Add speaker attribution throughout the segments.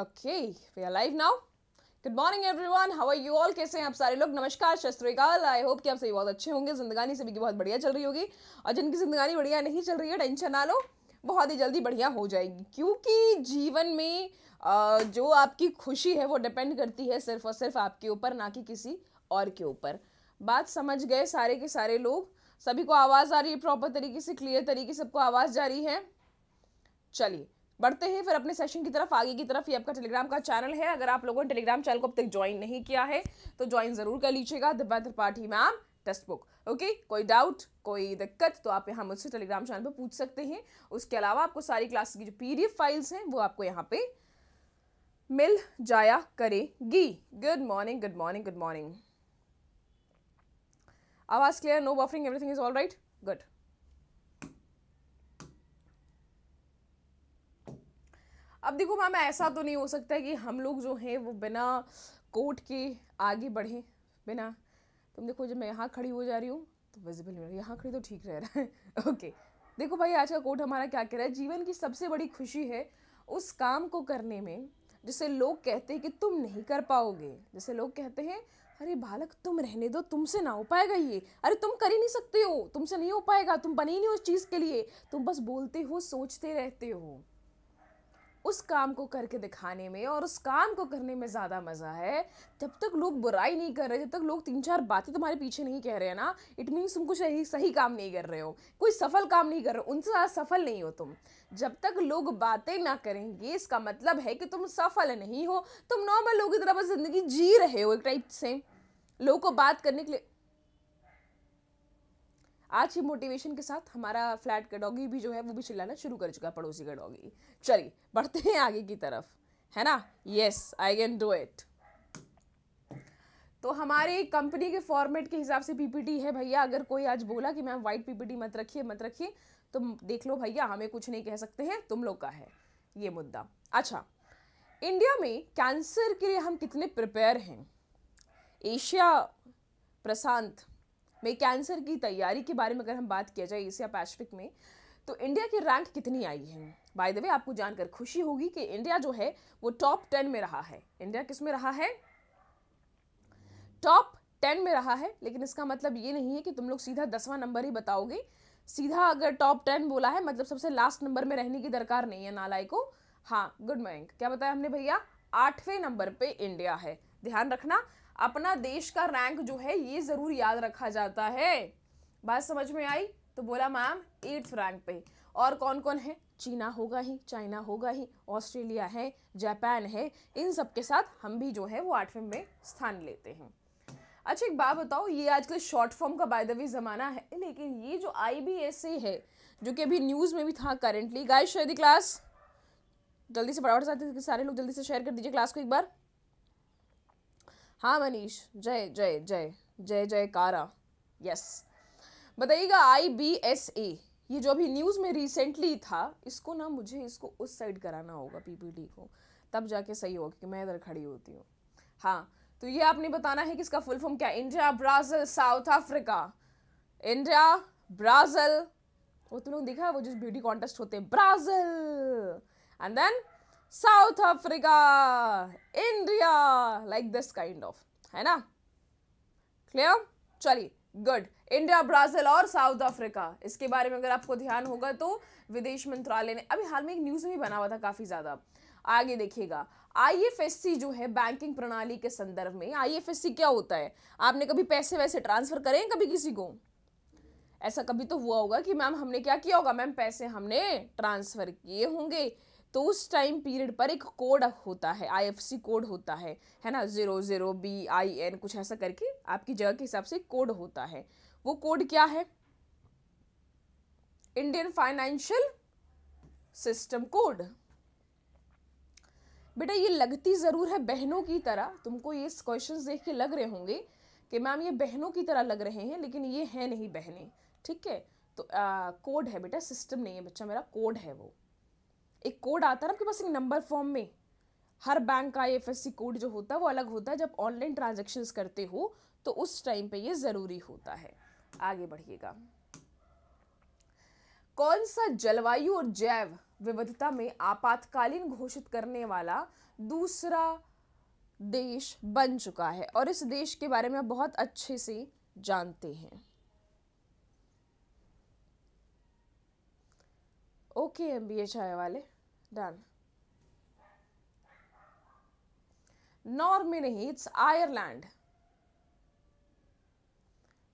Speaker 1: Okay we are live now good morning every how are you all कैसे हैं आप सारे लोग नमस्कार शस्त्रीकाल आई होप कि आप सभी बहुत अच्छे होंगे जिंदगानी सभी की बहुत बढ़िया चल रही होगी और जिनकी जिंदगानी बढ़िया नहीं चल रही है टेंशन ना लो बहुत ही जल्दी बढ़िया हो जाएगी क्योंकि जीवन में जो आपकी खुशी है वो डिपेंड करती है सिर्फ और सिर्फ आपके ऊपर ना कि किसी और के ऊपर बात समझ गए सारे के सारे लोग सभी को आवाज़ आ रही है प्रॉपर तरीके से क्लियर तरीके से सबको आवाज़ जा रही है चलिए बढ़ते हैं फिर अपने सेशन की तरफ आगे की तरफ ये आपका टेलीग्राम का चैनल है अगर आप लोगों ने टेलीग्राम चैनल को अब तक ज्वाइन नहीं किया है तो ज्वाइन ज़रूर कर लीजिएगा Divya Tripathi ma'am test book okay कोई डाउट कोई दिक्कत तो आप यहाँ मुझसे टेलीग्राम चैनल पर पूछ सकते हैं उसके अलावा आपको सारी क्लास की जो पी फाइल्स हैं वो आपको यहाँ पे मिल जाया करेगी good morning good morning good morning आवाज़ clear no buffering everything is all right good अब देखो मैम ऐसा तो नहीं हो सकता कि हम लोग जो हैं वो बिना कोट के आगे बढ़ें बिना तुम देखो जब मैं यहाँ खड़ी हो जा रही हूँ तो विजिबल नहीं हो रहा यहाँ खड़ी तो ठीक रह रहा है ओके देखो भाई आज का कोट हमारा क्या कह रहा है जीवन की सबसे बड़ी खुशी है उस काम को करने में जिसे लोग कहते हैं कि तुम नहीं कर पाओगे जैसे लोग कहते हैं अरे बालक तुम रहने दो तुमसे ना हो पाएगा ये अरे तुम कर ही नहीं सकते हो तुमसे नहीं हो पाएगा तुम बने ही नहीं हो उस चीज़ के लिए तुम बस बोलते हो सोचते रहते हो उस काम को करके दिखाने में और उस काम को करने में ज़्यादा मज़ा है जब तक लोग बुराई नहीं कर रहे जब तक लोग तीन चार बातें तुम्हारे पीछे नहीं कह रहे हैं ना इट मीन्स तुम कुछ सही सही काम नहीं कर रहे हो कोई सफल काम नहीं कर रहे हो उनसे ज़्यादा सफल नहीं हो तुम जब तक लोग बातें ना करेंगे इसका मतलब है कि तुम सफल नहीं हो तुम नॉर्मल लोगों की तरह बस ज़िंदगी जी रहे हो एक टाइप से लोगों को बात करने के लिए आज ही मोटिवेशन के साथ हमारा फ्लैट का डॉगी भी जो है वो भी चिल्लाना शुरू कर चुका पड़ोसी का डॉगी चलिए बढ़ते हैं आगे की तरफ है ना yes I can do it तो हमारे कंपनी के फॉर्मेट के हिसाब से पीपीटी है भैया अगर कोई आज बोला कि मैम व्हाइट पीपीटी मत रखिए मत रखिए तो देख लो भैया हमें कुछ नहीं कह सकते हैं तुम लोग का है ये मुद्दा अच्छा इंडिया में कैंसर के लिए हम कितने प्रिपेयर हैं एशिया प्रशांत में कैंसर की तैयारी के बारे में अगर हम बात किया जाए एशिया पैसिफिक में तो इंडिया की रैंक कितनी आई है बाय द वे आपको जानकर खुशी होगी कि इंडिया जो है वो टॉप टेन में रहा है इंडिया किस में रहा है टॉप टेन में रहा है लेकिन इसका मतलब ये नहीं है कि तुम लोग सीधा दसवां नंबर ही बताओगे सीधा अगर टॉप टेन बोला है मतलब सबसे लास्ट नंबर में रहने की दरकार नहीं है नालाय को हाँ गुड मॉर्निंग क्या बताया हमने भैया आठवें नंबर पे इंडिया है ध्यान रखना अपना देश का रैंक जो है ये ज़रूर याद रखा जाता है बात समझ में आई तो बोला मैम एट्थ रैंक पे और कौन कौन है चीना होगा ही चाइना होगा ही ऑस्ट्रेलिया है जापान है इन सब के साथ हम भी जो है वो आठवें में स्थान लेते हैं अच्छा एक बात बताओ ये आजकल शॉर्ट फॉर्म का बाय द वे ज़माना है लेकिन ये जो आई बी एस है जो कि अभी न्यूज़ में भी था करेंटली गाय शायद क्लास जल्दी से फटाफट सारे सारे लोग जल्दी से शेयर कर दीजिए क्लास को एक बार हाँ मनीष जय जय जय जय जय कारा यस बताइएगा आई बी एस ए ये जो अभी न्यूज़ में रिसेंटली था इसको ना मुझे इसको उस साइड कराना होगा पीपीटी को तब जाके सही होगा क्योंकि मैं इधर खड़ी होती हूँ हाँ तो ये आपने बताना है कि इसका फुल फॉर्म क्या India Brazil South Africa India Brazil वो तुम लोग दिखा है वो जिस ब्यूटी कॉन्टेस्ट होते हैं Brazil and then South Africa India like this kind of है ना क्लियर चलिए गुड इंडिया ब्राजील और साउथ अफ्रीका इसके बारे में अगर आपको ध्यान होगा तो विदेश मंत्रालय ने अभी हाल में एक न्यूज़ भी बना हुआ था काफ़ी ज़्यादा आगे देखिएगा आईएफएससी जो है बैंकिंग प्रणाली के संदर्भ में आईएफएससी क्या होता है आपने कभी पैसे वैसे ट्रांसफर करें कभी किसी को ऐसा कभी तो हुआ होगा कि मैम हमने क्या किया होगा मैम पैसे हमने ट्रांसफर किए होंगे तो उस टाइम पीरियड पर एक कोड होता है आईएफसी कोड होता है है ना zero zero B I N कुछ ऐसा करके आपकी जगह के हिसाब से कोड होता है वो कोड क्या है इंडियन फाइनेंशियल सिस्टम कोड बेटा ये लगती ज़रूर है बहनों की तरह तुमको ये क्वेश्चंस देख के लग रहे होंगे कि मैम ये बहनों की तरह लग रहे हैं लेकिन ये है नहीं बहनें ठीक है तो कोड है बेटा सिस्टम नहीं है बच्चा मेरा कोड है वो एक कोड आता है ना आपके पास एक नंबर फॉर्म में हर बैंक का एफ कोड जो होता है वो अलग होता है जब ऑनलाइन ट्रांजेक्शन करते हो तो उस टाइम पे ये ज़रूरी होता है आगे बढ़िएगा कौन सा जलवायु और जैव विविधता में आपातकालीन घोषित करने वाला दूसरा देश बन चुका है और इस देश के बारे में बहुत अच्छे से जानते हैं ओके एम बी ए चाय वाले डन नॉर में नहीं इट्स आयरलैंड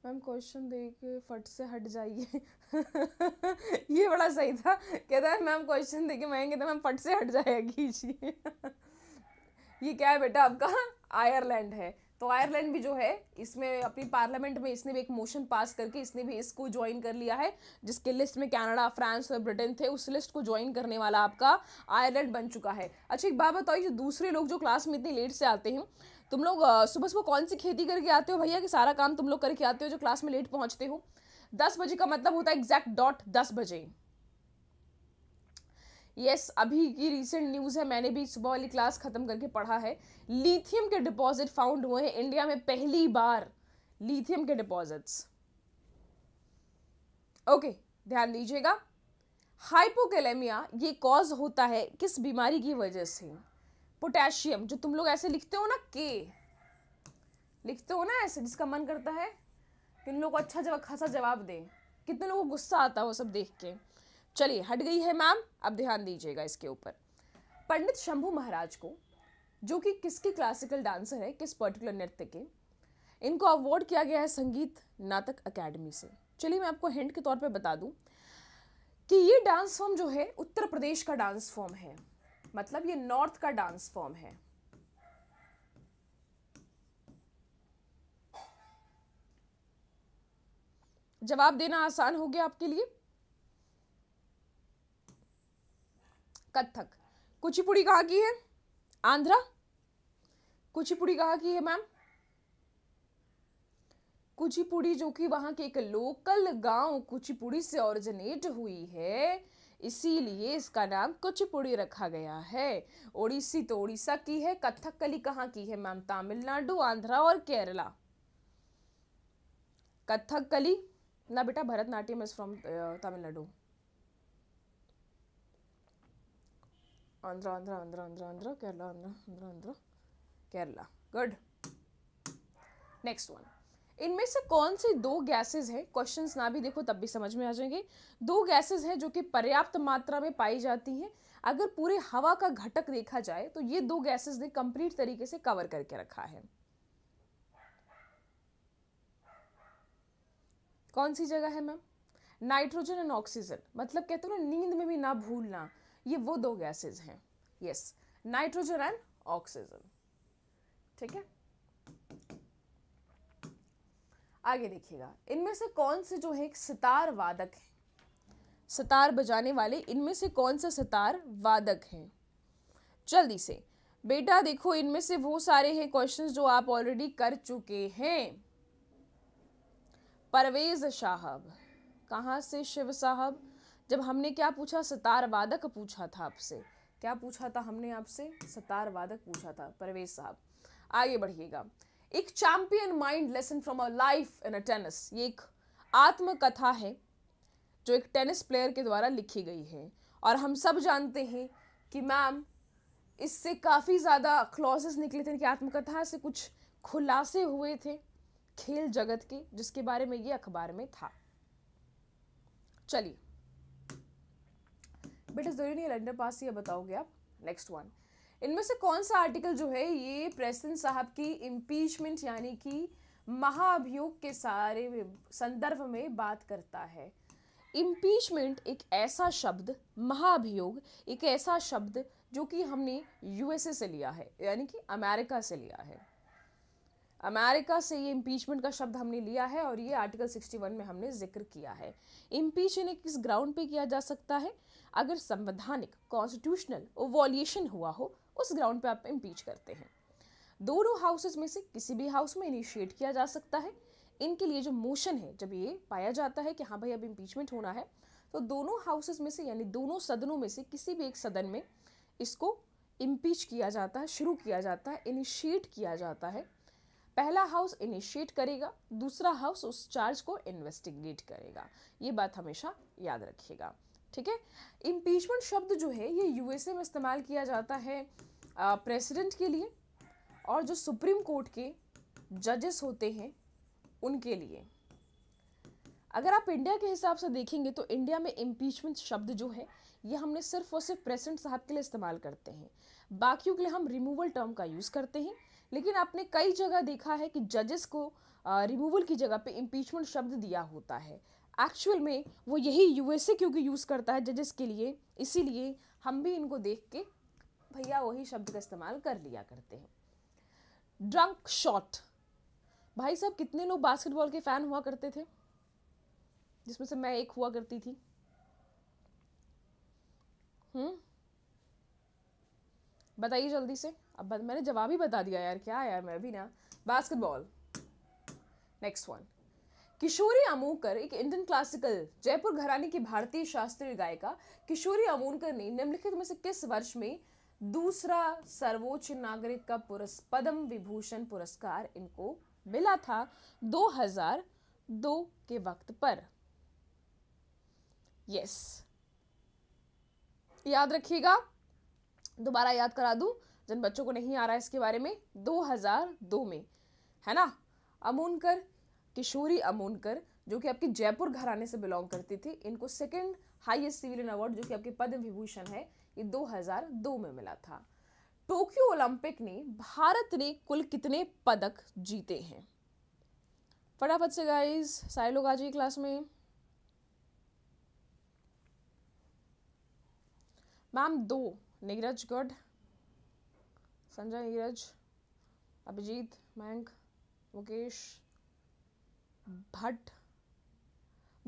Speaker 1: मैम क्वेश्चन दे फट से हट जाइए ये बड़ा सही था कहता है मैम क्वेश्चन दे मैं कहता मैम फट से हट जाएगी कीजिए ये क्या है बेटा आपका आयरलैंड है तो आयरलैंड भी जो है इसमें अपनी पार्लियामेंट में इसने भी एक मोशन पास करके इसने भी इसको ज्वाइन कर लिया है जिसके लिस्ट में कनाडा फ्रांस और ब्रिटेन थे उस लिस्ट को ज्वाइन करने वाला आपका आयरलैंड बन चुका है अच्छा एक बात बताओ ये दूसरे लोग जो क्लास में इतनी लेट से आते हैं तुम लोग सुबह सुबह कौन सी खेती करके आते हो भैया कि सारा काम तुम लोग करके आते हो जो क्लास में लेट पहुँचते हो दस बजे का मतलब होता है एग्जैक्ट डॉट दस बजे यस अभी की रिसेंट न्यूज़ है मैंने भी सुबह वाली क्लास ख़त्म करके पढ़ा है लिथियम के डिपॉजिट फाउंड हुए हैं इंडिया में पहली बार लिथियम के डिपॉजिट्स ओके okay, ध्यान दीजिएगा हाइपोकेलेमिया ये कॉज होता है किस बीमारी की वजह से पोटेशियम जो तुम लोग ऐसे लिखते हो ना के लिखते हो ना ऐसे जिसका मन करता है कि उन लोग को अच्छा जवाब खासा जवाब दें कितने लोगों को गुस्सा आता है वो सब देख के चलिए हट गई है मैम अब ध्यान दीजिएगा इसके ऊपर पंडित शंभू महाराज को जो कि किसके क्लासिकल डांसर है किस पर्टिकुलर नृत्य के इनको अवॉर्ड किया गया है संगीत नाटक अकेडमी से चलिए मैं आपको हिंट के तौर पर बता दूँ कि ये डांस फॉर्म जो है उत्तर प्रदेश का डांस फॉर्म है मतलब ये नॉर्थ का डांस फॉर्म है जवाब देना आसान हो गया आपके लिए कथक कुचिपुड़ी कहाँ की है आंध्रा कुचिपुड़ी कहाँ की है मैम कुचिपुड़ी जो कि वहां के एक लोकल गांव कुचिपुड़ी से ओरिजिनेट हुई है इसीलिए इसका नाम कुचिपुड़ी रखा गया है ओडिसी तो ओडिशा की है कथक कली कहाँ की है मैम तमिलनाडु आंध्रा और केरला कथक कली ना बेटा Bharatanatyam is from uh, Tamil Nadu Andhra Andhra Andhra Andhra Andhra Kerala Andhra Andhra Andhra Kerala good next one इनमें से कौन सी दो गैसेस हैं क्वेश्चंस ना भी देखो तब भी समझ में आ जाएंगे दो गैसेस हैं जो कि पर्याप्त मात्रा में पाई जाती हैं अगर पूरे हवा का घटक देखा जाए तो ये दो गैसेस ने कंप्लीट तरीके से कवर करके रखा है कौन सी जगह है मैम नाइट्रोजन एंड ऑक्सीजन मतलब कहते हो ना नींद में भी ना भूलना ये वो दो गैसेज हैं यस नाइट्रोजन एंड ऑक्सीजन ठीक है आगे देखिएगा इनमें से कौन से जो है सितार वादक है सितार बजाने वाले इनमें से कौन से सितार वादक हैं जल्दी से बेटा देखो इनमें से वो सारे हैं क्वेश्चंस जो आप ऑलरेडी कर चुके हैं परवेज साहब कहाँ से शिव साहब जब हमने क्या पूछा सतार वादक पूछा था आपसे क्या पूछा था हमने आपसे सतार वादक पूछा था परवेज साहब आगे बढ़िएगा एक champion mind lesson from a life in a tennis ये एक आत्मकथा है जो एक टेनिस प्लेयर के द्वारा लिखी गई है और हम सब जानते हैं कि मैम इससे काफ़ी ज़्यादा क्लॉजेस निकले थे इनकी आत्मकथा से कुछ खुलासे हुए थे खेल जगत के जिसके बारे में ये अखबार में था चलिए बेटा ज़रूरी नहीं लंडर पास ये बताओगे आप नेक्स्ट वन इनमें से कौन सा आर्टिकल जो है ये प्रेसिडेंट साहब की इम्पीचमेंट यानी कि महाअभियोग के सारे संदर्भ में बात करता है इम्पीचमेंट एक ऐसा शब्द महाभियोग एक ऐसा शब्द जो कि हमने यूएसए से लिया है यानी कि अमेरिका से लिया है अमेरिका से ये इम्पीचमेंट का शब्द हमने लिया है और ये आर्टिकल 61 में हमने जिक्र किया है इम्पीच इन्हें किस ग्राउंड पे किया जा सकता है अगर संवैधानिक कॉन्स्टिट्यूशनल ओवॉल्यूशन हुआ हो उस ग्राउंड पे आप इम्पीच करते हैं दोनों हाउसेज में से किसी भी हाउस में इनिशिएट किया जा सकता है इनके लिए जो मोशन है जब ये पाया जाता है कि हाँ भाई अब इम्पीचमेंट होना है तो दोनों हाउसेज में से यानी दोनों सदनों में से किसी भी एक सदन में इसको इम्पीच किया जाता है शुरू किया जाता है इनिशिएट किया जाता है पहला हाउस इनिशिएट करेगा दूसरा हाउस उस चार्ज को इन्वेस्टिगेट करेगा ये बात हमेशा याद रखिएगा ठीक है इम्पीचमेंट शब्द जो है ये यूएसए में इस्तेमाल किया जाता है प्रेसिडेंट के लिए और जो सुप्रीम कोर्ट के जजेस होते हैं उनके लिए अगर आप इंडिया के हिसाब से देखेंगे तो इंडिया में इम्पीचमेंट शब्द जो है ये हमने सिर्फ और सिर्फ प्रेसिडेंट साहब के लिए इस्तेमाल करते हैं बाकियों के लिए हम रिमूवल टर्म का यूज़ करते हैं लेकिन आपने कई जगह देखा है कि जजेस को रिमूवल की जगह पे इम्पीचमेंट शब्द दिया होता है एक्चुअल में वो यही यूएसए क्योंकि यूज़ करता है जजेस के लिए इसीलिए हम भी इनको देख के भैया वही शब्द का इस्तेमाल कर लिया करते हैं ड्रंक शॉट भाई साहब कितने लोग बास्केटबॉल के फ़ैन हुआ करते थे जिसमें से मैं एक हुआ करती थी हम्म बताइए जल्दी से अब मैंने जवाब ही बता दिया यार क्या यार मैं भी ना basketball next one Kishori Amonkar एक इंडियन क्लासिकल जयपुर घराने की भारतीय शास्त्रीय गायिका किशोरी अमूनकर ने निम्नलिखित में से किस वर्ष में दूसरा सर्वोच्च नागरिक का पुरस् पद्म विभूषण पुरस्कार इनको मिला था 2002 के वक्त पर यस याद रखिएगा दोबारा याद करा दूं जिन बच्चों को नहीं आ रहा है इसके बारे में 2002 में है ना अमूनकर किशोरी अमूनकर जो कि आपके जयपुर घराने से बिलोंग करती थी इनको सेकेंड हाइएस्ट सिविलियन अवार्ड जो कि आपके पद्म विभूषण है ये 2002 में मिला था टोक्यो ओलंपिक ने भारत ने कुल कितने पदक जीते हैं फटाफट से गाइज सारे लोग आ जाइए क्लास में मैम दो नीरज गढ़ संजय नीरज अभिजीत मयंक मुकेश भट्ट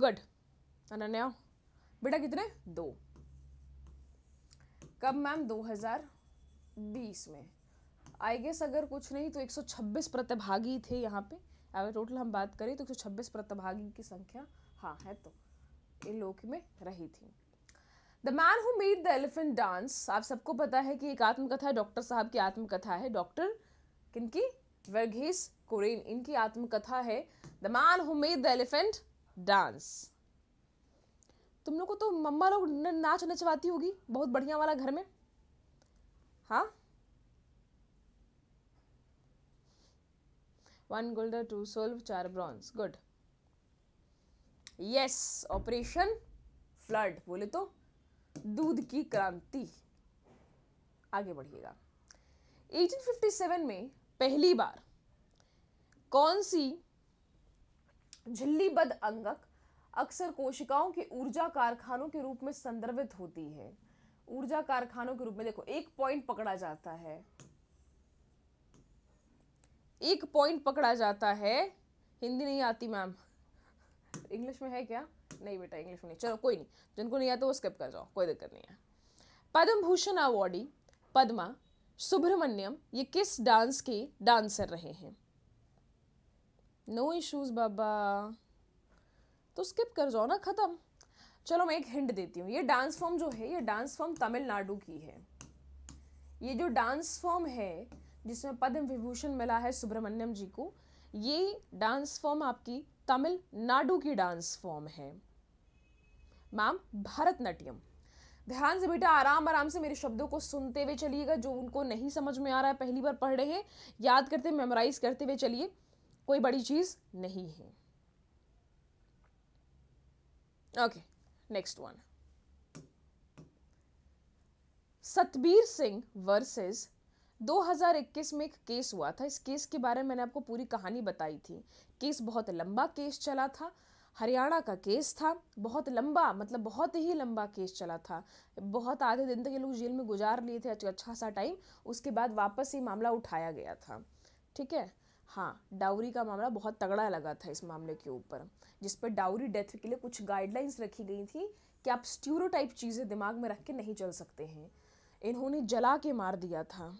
Speaker 1: गुड अनन्या बेटा कितने दो कब मैम 2020 में आई गेस अगर कुछ नहीं तो 126 प्रतिभागी थे यहाँ पे अगर टोटल हम बात करें तो 126 प्रतिभागी की संख्या हाँ है तो इन लोगों में रही थी the man who made the elephant dance आप सबको पता है कि एक आत्मकथा डॉक्टर साहब की आत्मकथा है डॉक्टर किनकी वर्घेस कुरेन इनकी आत्मकथा है the man who made the elephant dance तुम लोग को तो मम्मा लोग नाच नचवाती होगी बहुत बढ़िया वाला घर में हाँ वन गोल्डर टू सोल्व चार bronze good yes operation flood बोले तो दूध की क्रांति आगे बढ़िएगा 1857 में पहली बार कौन सी झिल्लीबद्ध अंगक अक्सर कोशिकाओं के ऊर्जा कारखानों के रूप में संदर्भित होती है ऊर्जा कारखानों के रूप में देखो एक पॉइंट पकड़ा जाता है एक पॉइंट पकड़ा जाता है हिंदी नहीं आती मैम इंग्लिश में है क्या नहीं बेटा इंग्लिश में नहीं चलो कोई नहीं जिनको नहीं आता वो स्किप कर जाओ कोई दिक्कत नहीं है पद्म भूषण अवॉर्डी पद्मा सुब्रमण्यम ये किस डांस के डांसर रहे हैं नो इशूज़ बाबा तो स्किप कर जाओ ना ख़त्म चलो मैं एक हिंट देती हूँ ये डांस फॉर्म जो है ये डांस फॉर्म तमिलनाडु की है ये जो डांस फॉर्म है जिसमें पद्म विभूषण मिला है सुब्रमण्यम जी को ये डांस फॉर्म आपकी तमिलनाडु की डांस फॉर्म है मैम भारतनाट्यम ध्यान से बेटा आराम आराम से मेरे शब्दों को सुनते हुए चलिएगा जो उनको नहीं समझ में आ रहा है पहली बार पढ़ रहे हैं याद करते मेमोराइज करते हुए चलिए कोई बड़ी चीज़ नहीं है okay next one Satbir Singh versus 2021 में एक केस हुआ था इस केस के बारे में मैंने आपको पूरी कहानी बताई थी केस बहुत लंबा केस चला था हरियाणा का केस था बहुत लंबा मतलब बहुत ही लंबा केस चला था बहुत आधे दिन तक ये लोग जेल में गुजार लिए थे अच्छा, अच्छा सा टाइम उसके बाद वापस ये मामला उठाया गया था ठीक है हाँ डाउरी का मामला बहुत तगड़ा लगा था इस मामले के ऊपर जिस पर डाउरी डेथ के लिए कुछ गाइडलाइंस रखी गई थी कि आप स्ट्यूरो टाइप चीज़ें दिमाग में रख के नहीं चल सकते हैं इन्होंने जला के मार दिया था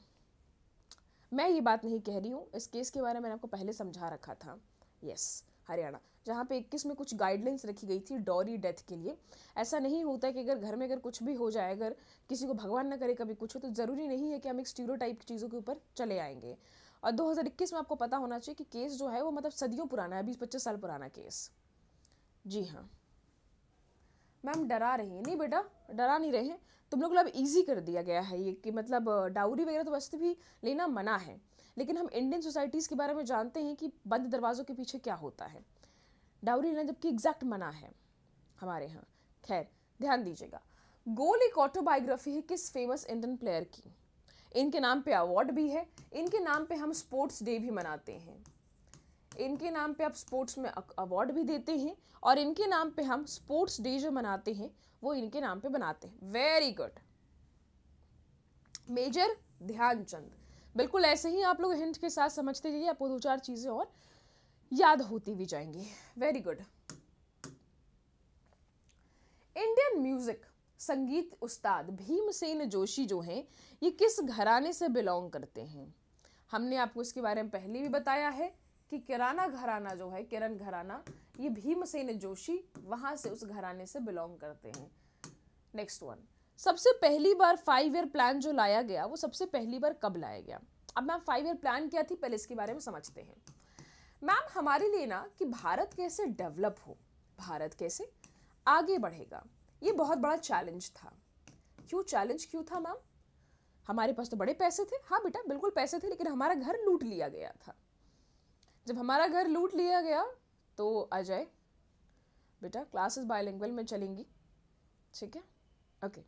Speaker 1: मैं ये बात नहीं कह रही हूँ इस केस के बारे में मैंने आपको पहले समझा रखा था यस yes. हरियाणा जहाँ पे 21 में कुछ गाइडलाइंस रखी गई थी डॉरी डेथ के लिए ऐसा नहीं होता कि अगर घर में अगर कुछ भी हो जाए अगर किसी को भगवान ना करे कभी कुछ हो तो ज़रूरी नहीं है कि हम एक स्टीरो टाइप की चीज़ों के ऊपर चले आएंगे और 2021 में आपको पता होना चाहिए कि केस जो है वो मतलब सदियों पुराना है बीस पच्चीस साल पुराना केस जी हाँ मैम डरा रही हैं नहीं बेटा डरा नहीं रहे तुम लोग अब ईजी कर दिया गया है ये कि मतलब डाउरी वगैरह तो वैसे भी लेना मना है लेकिन हम इंडियन सोसाइटीज़ के बारे में जानते हैं कि बंद दरवाज़ों के पीछे क्या होता है डाउरी लेना जबकि एग्जैक्ट मना है हमारे यहाँ खैर ध्यान दीजिएगा गोल एक ऑटोबायोग्राफी है किस फेमस इंडियन प्लेयर की इनके नाम पे अवार्ड भी है इनके नाम पे हम स्पोर्ट्स डे भी मनाते हैं इनके नाम पे आप स्पोर्ट्स में अवार्ड भी देते हैं और इनके नाम पे हम स्पोर्ट्स डे जो मनाते हैं वो इनके नाम पे बनाते हैं वेरी गुड मेजर ध्यानचंद बिल्कुल ऐसे ही आप लोग हिंट के साथ समझते जाइए आपको दो चार चीज़ें और याद होती भी जाएंगी वेरी गुड इंडियन म्यूजिक संगीत उस्ताद भीमसेन जोशी जो हैं ये किस घराने से बिलोंग करते हैं हमने आपको इसके बारे में पहले भी बताया है कि किराना घराना जो है किरण घराना ये भीमसेन जोशी वहाँ से उस घराने से बिलोंग करते हैं नेक्स्ट वन सबसे पहली बार फाइव ईयर प्लान जो लाया गया वो सबसे पहली बार कब लाया गया अब मैम फाइव ईयर प्लान क्या थी पहले इसके बारे में समझते हैं मैम हमारे लिए ना कि भारत कैसे डेवलप हो भारत कैसे आगे बढ़ेगा ये बहुत बड़ा चैलेंज था क्यों चैलेंज क्यों था मैम हमारे पास तो बड़े पैसे थे हाँ बेटा बिल्कुल पैसे थे लेकिन हमारा घर लूट लिया गया था जब हमारा घर लूट लिया गया तो अजय बेटा क्लासेस बायलिंगुअल में चलेंगी ठीक है ओके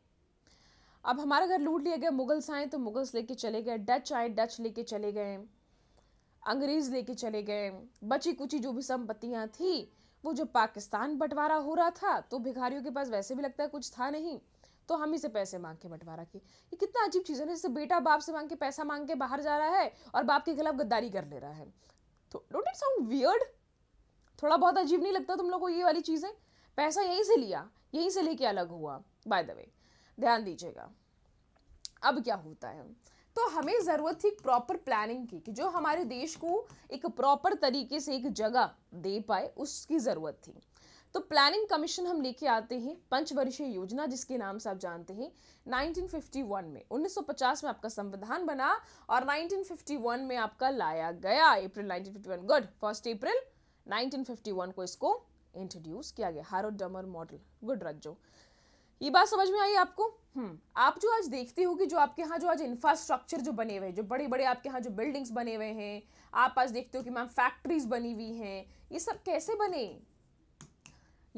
Speaker 1: अब हमारा घर लूट लिया गया मुगल्स आए तो मुगल्स लेके चले गए डच आए डच लेके चले गए अंग्रेज़ लेके चले गए बची कुची जो भी संपत्तियाँ थी वो जो पाकिस्तान बंटवारा हो रहा था तो भिखारियों के पास वैसे भी लगता है कुछ था नहीं तो हम ही से पैसे मांग के बंटवारा की ये कितना अजीब चीज़ है ना जैसे बेटा बाप से मांग के पैसा मांग के बाहर जा रहा है और बाप के खिलाफ गद्दारी कर ले रहा है तो डोंट इट साउंड वियर्ड थोड़ा बहुत अजीब नहीं लगता तुम लोग को ये वाली चीज़ें पैसा यहीं से लिया यहीं से लेके अलग हुआ बाय द वे ध्यान दीजिएगा अब क्या होता है तो हमें ज़रूरत थी प्रॉपर प्लानिंग की कि जो हमारे देश को एक प्रॉपर तरीके से एक जगह दे पाए उसकी ज़रूरत थी तो प्लानिंग कमीशन हम लेके आते हैं पंचवर्षीय योजना जिसके नाम से आप जानते हैं 1951 में 1950 में आपका संविधान बना और 1951 में आपका लाया गया अप्रैल 1951 गुड फर्स्ट अप्रैल 1951 को इसको इंट्रोड्यूस किया गया हारो डमर मॉडल गुड रज्जो ये बात समझ में आई आपको हम्म आप जो आज देखते हो कि जो आपके यहाँ जो आज इंफ्रास्ट्रक्चर जो बने हुए हैं जो बड़े बड़े आपके यहाँ जो बिल्डिंग्स बने हुए हैं आप आज देखते हो कि मैम फैक्ट्रीज बनी हुई हैं ये सब कैसे बने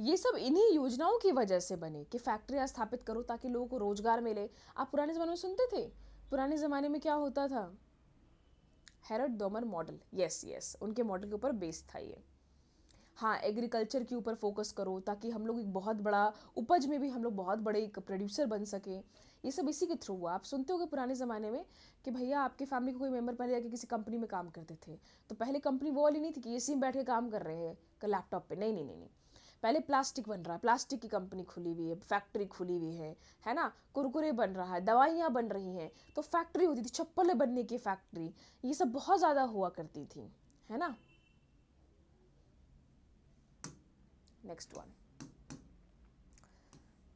Speaker 1: ये सब इन्हीं योजनाओं की वजह से बने कि फैक्ट्रियाँ स्थापित करो ताकि लोगों को रोजगार मिले आप पुराने ज़माने में सुनते थे पुराने ज़माने में क्या होता था Harrod Domar model yes yes उनके मॉडल के ऊपर बेस्ड था ये हाँ एग्रीकल्चर के ऊपर फोकस करो ताकि हम लोग एक बहुत बड़ा उपज में भी हम लोग बहुत बड़े एक प्रोड्यूसर बन सके ये सब इसी के थ्रू हुआ आप सुनते गए पुराने ज़माने में कि भैया आपके फैमिली के कोई मेम्बर पहले जाके किसी कंपनी में काम करते थे तो पहले कंपनी वो वाली नहीं थी कि ए सी में बैठ के काम कर रहे हैं लैपटॉप पर नहीं नहीं नहीं नहीं पहले प्लास्टिक बन रहा है प्लास्टिक की कंपनी खुली हुई है फैक्ट्री खुली हुई है है ना कुरकुरे बन रहा है दवाइयाँ बन रही हैं तो फैक्ट्री होती थी चप्पलें बनने की फैक्ट्री ये सब बहुत ज़्यादा हुआ करती थी है ना नेक्स्ट वन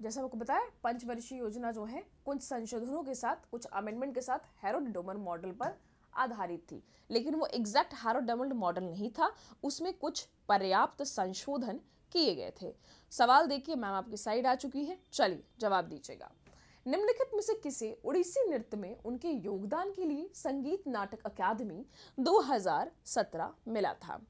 Speaker 1: जैसा आपको बताया पंचवर्षीय योजना जो है कुछ संशोधनों के साथ कुछ अमेंडमेंट के साथ हैरोडोमर मॉडल पर आधारित थी लेकिन वो एग्जैक्ट हैरोडोमर मॉडल नहीं था उसमें कुछ पर्याप्त संशोधन किए गए थे सवाल देखिए मैम आपकी साइड आ चुकी है चलिए जवाब दीजिएगा निम्नलिखित में से किसे उड़ीसी नृत्य में उनके योगदान के लिए संगीत नाटक अकादमी 2017 मिला था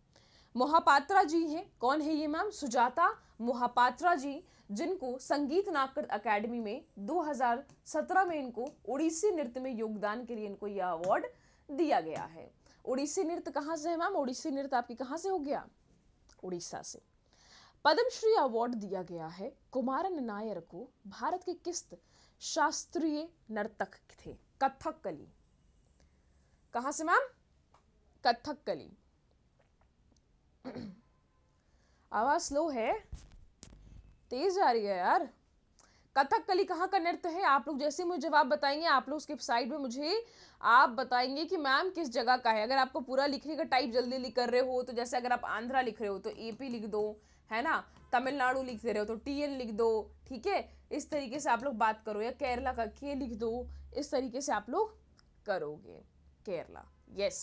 Speaker 1: मोहापात्रा जी हैं कौन है ये मैम सुजाता मोहापात्रा जी जिनको संगीत नाकर अकेडमी में 2017 में इनको उड़ीसी नृत्य में योगदान के लिए इनको यह अवार्ड दिया गया है उड़ीसी नृत्य कहाँ से है मैम उड़ीसी नृत्य आपकी कहाँ से हो गया उड़ीसा से पद्मश्री अवार्ड दिया गया है कुमारन नायर को भारत के किस शास्त्रीय नर्तक थे कथक कली कहाँ से मैम कथक कली आवाज़ स्लो है तेज़ जा रही है यार कथक कली कहाँ का नृत्य है आप लोग जैसे मुझे जवाब बताएंगे आप लोग उसके साइड में मुझे आप बताएंगे कि मैम किस जगह का है अगर आपको पूरा लिखने का टाइप जल्दी लिख कर रहे हो तो जैसे अगर आप आंध्रा लिख रहे हो तो एपी लिख दो है ना तमिलनाडु लिख दे रहे हो तो टी एन लिख दो ठीक है इस तरीके से आप लोग बात करो या केरला का के लिख दो इस तरीके से आप लोग करोगे केरला यस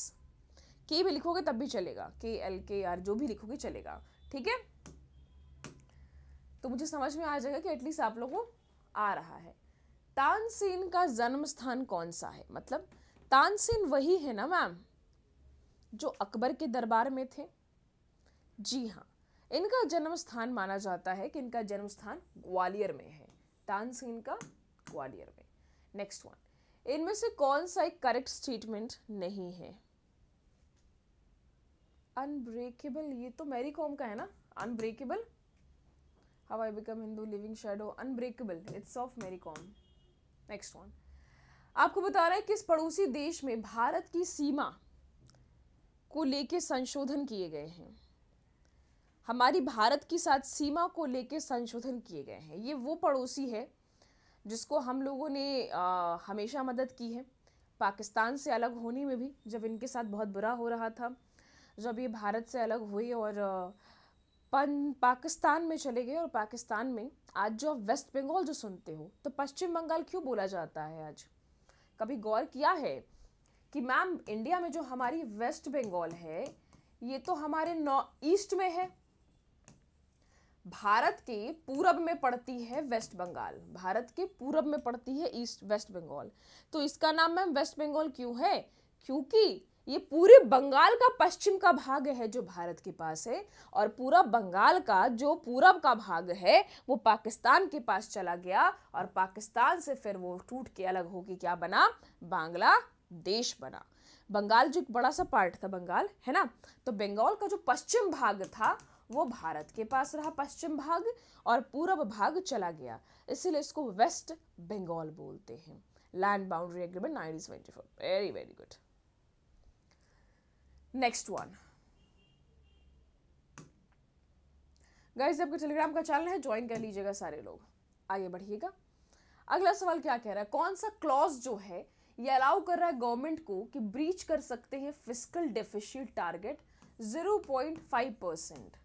Speaker 1: के भी लिखोगे तब भी चलेगा के एल के आर जो भी लिखोगे चलेगा ठीक है तो मुझे समझ में आ जाएगा कि एटलीस्ट आप लोगों को आ रहा है तानसेन का जन्म स्थान कौन सा है मतलब तानसेन वही है ना मैम जो अकबर के दरबार में थे जी हाँ इनका जन्म स्थान माना जाता है कि इनका जन्म स्थान ग्वालियर में है तानसेन का ग्वालियर में नेक्स्ट वन इनमें से कौन सा एक करेक्ट स्टेटमेंट नहीं है अनब्रेकेबल ये तो मेरी कॉम का है ना unbreakable how I become Hindu living shadow unbreakable it's of Mary Kom next one आपको बता रहा है किस पड़ोसी देश में भारत की सीमा को लेके संशोधन किए गए हैं हमारी भारत के साथ सीमा को लेके संशोधन किए गए हैं ये वो पड़ोसी है जिसको हम लोगों ने आ, हमेशा मदद की है पाकिस्तान से अलग होने में भी जब इनके साथ बहुत बुरा हो रहा था जब ये भारत से अलग हुई और पन पाकिस्तान में चले गए और पाकिस्तान में आज जो आप वेस्ट बंगाल जो सुनते हो तो पश्चिम बंगाल क्यों बोला जाता है आज कभी गौर किया है कि मैम इंडिया में जो हमारी वेस्ट बंगाल है ये तो हमारे नॉ ईस्ट में है भारत के पूरब में पड़ती है वेस्ट बंगाल भारत के पूरब में पड़ती है ईस्ट वेस्ट बंगाल तो इसका नाम मैम वेस्ट बंगाल क्यों है क्योंकि ये पूरे बंगाल का पश्चिम का भाग है जो भारत के पास है और पूरा बंगाल का जो पूरब का भाग है वो पाकिस्तान के पास चला गया और पाकिस्तान से फिर वो टूट के अलग होके क्या बना बांग्लादेश बना बंगाल जो एक बड़ा सा पार्ट था बंगाल है ना तो बंगाल का जो पश्चिम भाग था वो भारत के पास रहा पश्चिम भाग और पूरब भाग चला गया इसीलिए इसको वेस्ट बंगाल बोलते हैं land boundary agreement nineteen seventy four very very good next one guys आपके टेलीग्राम का चैनल है ज्वाइन कर लीजिएगा सारे लोग आगे बढ़िएगा अगला सवाल क्या कह रहा है कौन सा क्लॉज जो है ये अलाउ कर रहा है गवर्नमेंट को कि ब्रीच कर सकते हैं फिजिकल डेफिशिट टारगेट 0.5 परसेंट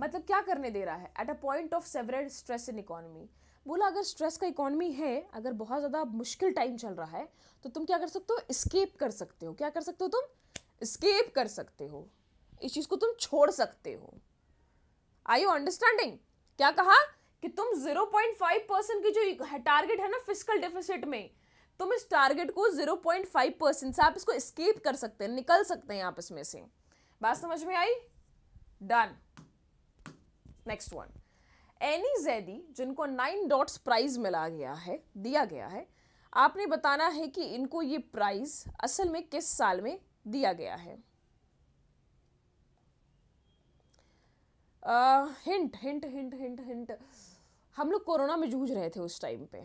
Speaker 1: मतलब क्या करने दे रहा है at a point of several stress in economy बोला अगर स्ट्रेस का इकोनॉमी है अगर बहुत ज़्यादा मुश्किल टाइम चल रहा है तो तुम क्या कर सकते हो स्केप कर सकते हो क्या कर सकते हो तुम स्केप कर सकते हो इस चीज़ को तुम छोड़ सकते हो आई यू अंडरस्टैंडिंग क्या कहा कि तुम 0.5 परसेंट की जो टारगेट है ना फिजिकल डेफिसिट में तुम इस टारगेट को 0.5 परसेंट से आप इसको स्केप कर सकते हैं निकल सकते हैं आप इसमें से बात समझ में आई done next one Annie Zaidi जिनको नाइन डॉट्स प्राइज मिला गया है दिया गया है आपने बताना है कि इनको ये प्राइज असल में किस साल में दिया गया है hint hint hint hint hint हम लोग कोरोना में जूझ रहे थे उस टाइम पे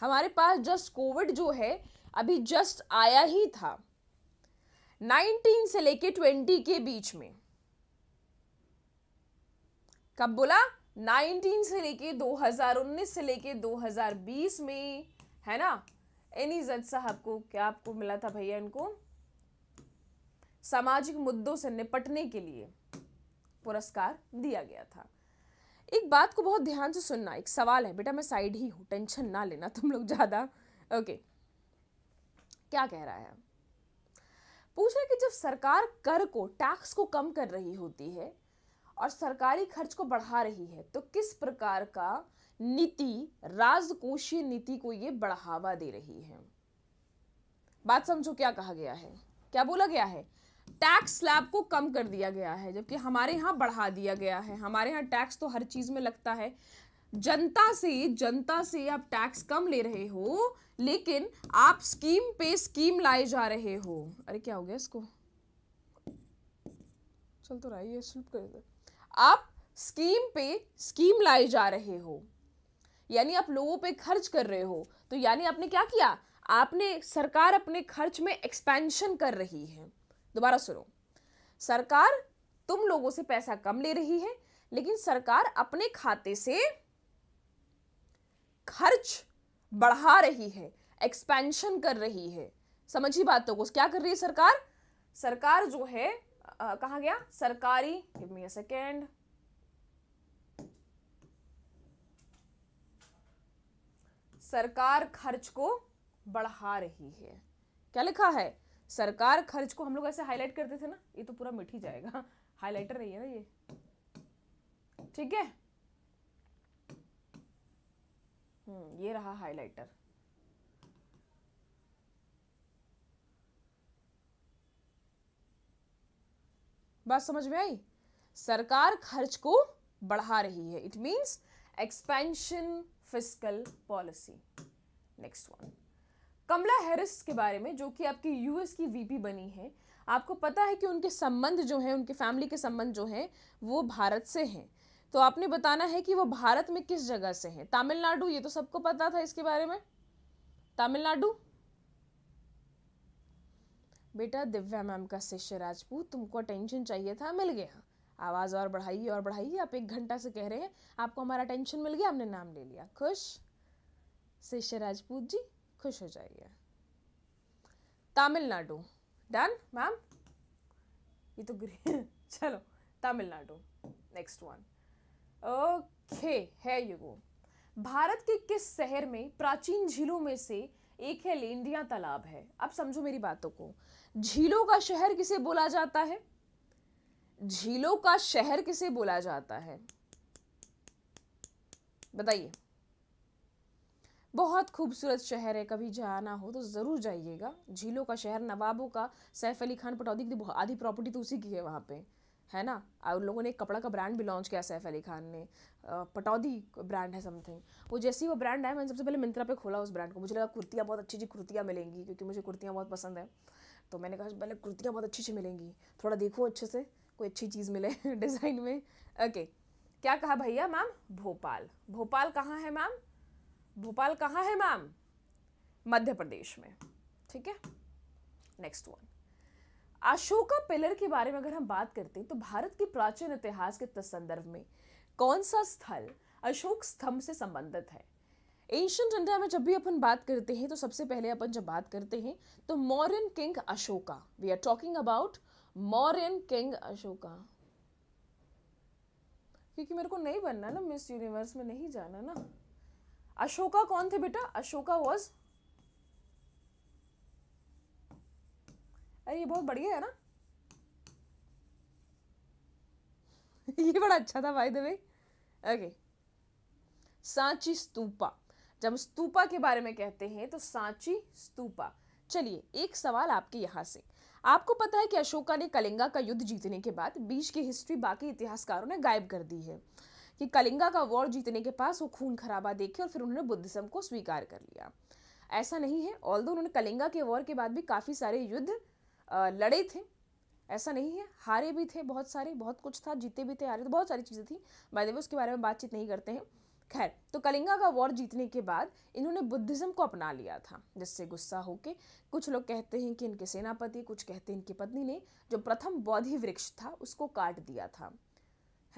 Speaker 1: हमारे पास जस्ट कोविड जो है अभी जस्ट आया ही था 19 से लेके 20 के बीच में कब बोला 19 से लेके 2019 से लेके 2020 में है ना एनी जज साहब को क्या आपको मिला था भैया इनको सामाजिक मुद्दों से निपटने के लिए पुरस्कार दिया गया था एक बात को बहुत ध्यान से सुनना एक सवाल है बेटा मैं साइड ही हूँ टेंशन ना लेना तुम लोग ज़्यादा ओके क्या कह रहा है पूछ रहे कि जब सरकार कर को टैक्स को कम कर रही होती है और सरकारी खर्च को बढ़ा रही है तो किस प्रकार का नीति राजकोषीय नीति को ये बढ़ावा दे रही है बात समझो क्या कहा गया है क्या बोला गया है टैक्स स्लैब को कम कर दिया गया है जबकि हमारे यहाँ बढ़ा दिया गया है हमारे यहाँ टैक्स तो हर चीज़ में लगता है जनता से जनता से आप टैक्स कम ले रहे हो लेकिन आप स्कीम पे स्कीम लाए जा रहे हो अरे क्या हो गया इसको चल तो रही है आप स्कीम पे स्कीम लाए जा रहे हो यानी आप लोगों पे खर्च कर रहे हो तो यानी आपने क्या किया आपने सरकार अपने खर्च में एक्सपेंशन कर रही है दोबारा सुनो सरकार तुम लोगों से पैसा कम ले रही है लेकिन सरकार अपने खाते से खर्च बढ़ा रही है एक्सपेंशन कर रही है समझी बातों को क्या कर रही है सरकार सरकार जो है आ, कहा गया सरकारी गिव मी अ सेकेंड सरकार खर्च को बढ़ा रही है क्या लिखा है सरकार खर्च को हम लोग ऐसे हाईलाइट करते थे ना ये तो पूरा मिट ही जाएगा हाईलाइटर नहीं है ना ये ठीक है हम्म ये रहा हाईलाइटर बात समझ में आई सरकार खर्च को बढ़ा रही है it means expansion physical policy next one Kamala Harris के बारे में जो कि आपकी यूएस की वीपी बनी है आपको पता है कि उनके संबंध जो हैं उनके फैमिली के संबंध जो हैं वो भारत से हैं तो आपने बताना है कि वो भारत में किस जगह से हैं तमिलनाडु ये तो सबको पता था इसके बारे में तमिलनाडु बेटा दिव्या मैम का शिष्य राजपूत तुमको टेंशन चाहिए था मिल गया आवाज़ और बढ़ाइए और बढ़ाइए आप एक घंटा से कह रहे हैं आपको हमारा टेंशन मिल गया हमने नाम ले लिया खुश शिष्य राजपूत जी खुश हो जाइए तमिलनाडु डन मैम ये तो ग्रीन चलो तमिलनाडु नेक्स्ट वन ओके है यू भारत के किस शहर में प्राचीन झीलों में से एक है लेंडिया तालाब है अब समझो मेरी बातों को झीलों का शहर किसे बोला जाता है झीलों का शहर किसे बोला जाता है बताइए बहुत खूबसूरत शहर है कभी जाना हो तो ज़रूर जाइएगा झीलों का शहर नवाबों का सैफ अली खान पटौदी की आधी प्रॉपर्टी तो उसी की है वहाँ पे है ना उन लोगों ने एक कपड़ा का ब्रांड भी लॉन्च किया सैफ अली खान ने पटौदी ब्रांड है समथिंग वो जैसे ही वो ब्रांड आया मैंने सबसे पहले मिंत्रा पे खोला उस ब्रांड को मुझे लगा कुर्तियाँ बहुत अच्छी अच्छी कुर्तियाँ मिलेंगी क्योंकि मुझे कुर्तियाँ बहुत पसंद है तो मैंने कहा पहले कुर्तियाँ बहुत अच्छी अच्छी मिलेंगी थोड़ा देखो अच्छे से कोई अच्छी चीज़ मिले डिज़ाइन में ओके क्या कहा भैया मैम भोपाल भोपाल कहाँ है मैम भोपाल कहाँ है मैम मध्य प्रदेश में ठीक है नेक्स्ट वन अशोका पिलर के बारे में अगर हम बात करते हैं तो भारत के प्राचीन इतिहास के संदर्भ में कौन सा स्थल अशोक स्तंभ से संबंधित है एंशंट इंडिया में जब भी अपन बात करते हैं तो सबसे पहले अपन जब बात करते हैं तो Mauryan king Ashoka we are talking about Mauryan king Ashoka क्योंकि मेरे को नहीं बनना ना मिस यूनिवर्स में नहीं जाना ना अशोका कौन थे बेटा अशोका वॉज अरे ये बहुत बढ़िया है ना ये बड़ा अच्छा था भाई दबे ओके सांची स्तूपा जब स्तूपा के बारे में कहते हैं तो सांची स्तूपा चलिए एक सवाल आपके यहाँ से आपको पता है कि अशोका ने कलिंगा का युद्ध जीतने के बाद बीच की हिस्ट्री बाकी इतिहासकारों ने गायब कर दी है कि कलिंगा का वॉर जीतने के पास वो खून खराबा देखे और फिर उन्होंने बुद्धिज्म को स्वीकार कर लिया ऐसा नहीं है ऑल उन्होंने कलिंगा के वॉर के बाद भी काफ़ी सारे युद्ध लड़े थे ऐसा नहीं है हारे भी थे बहुत सारे बहुत कुछ था जीते भी थे हारे तो बहुत सारी चीज़ें थी बाय उसके बारे में बातचीत नहीं करते हैं खैर तो कलिंगा का वॉर जीतने के बाद इन्होंने बुद्धिज़्म को अपना लिया था जिससे गुस्सा होके कुछ लोग कहते हैं कि इनके सेनापति कुछ कहते हैं इनकी पत्नी ने जो प्रथम बौद्धि वृक्ष था उसको काट दिया था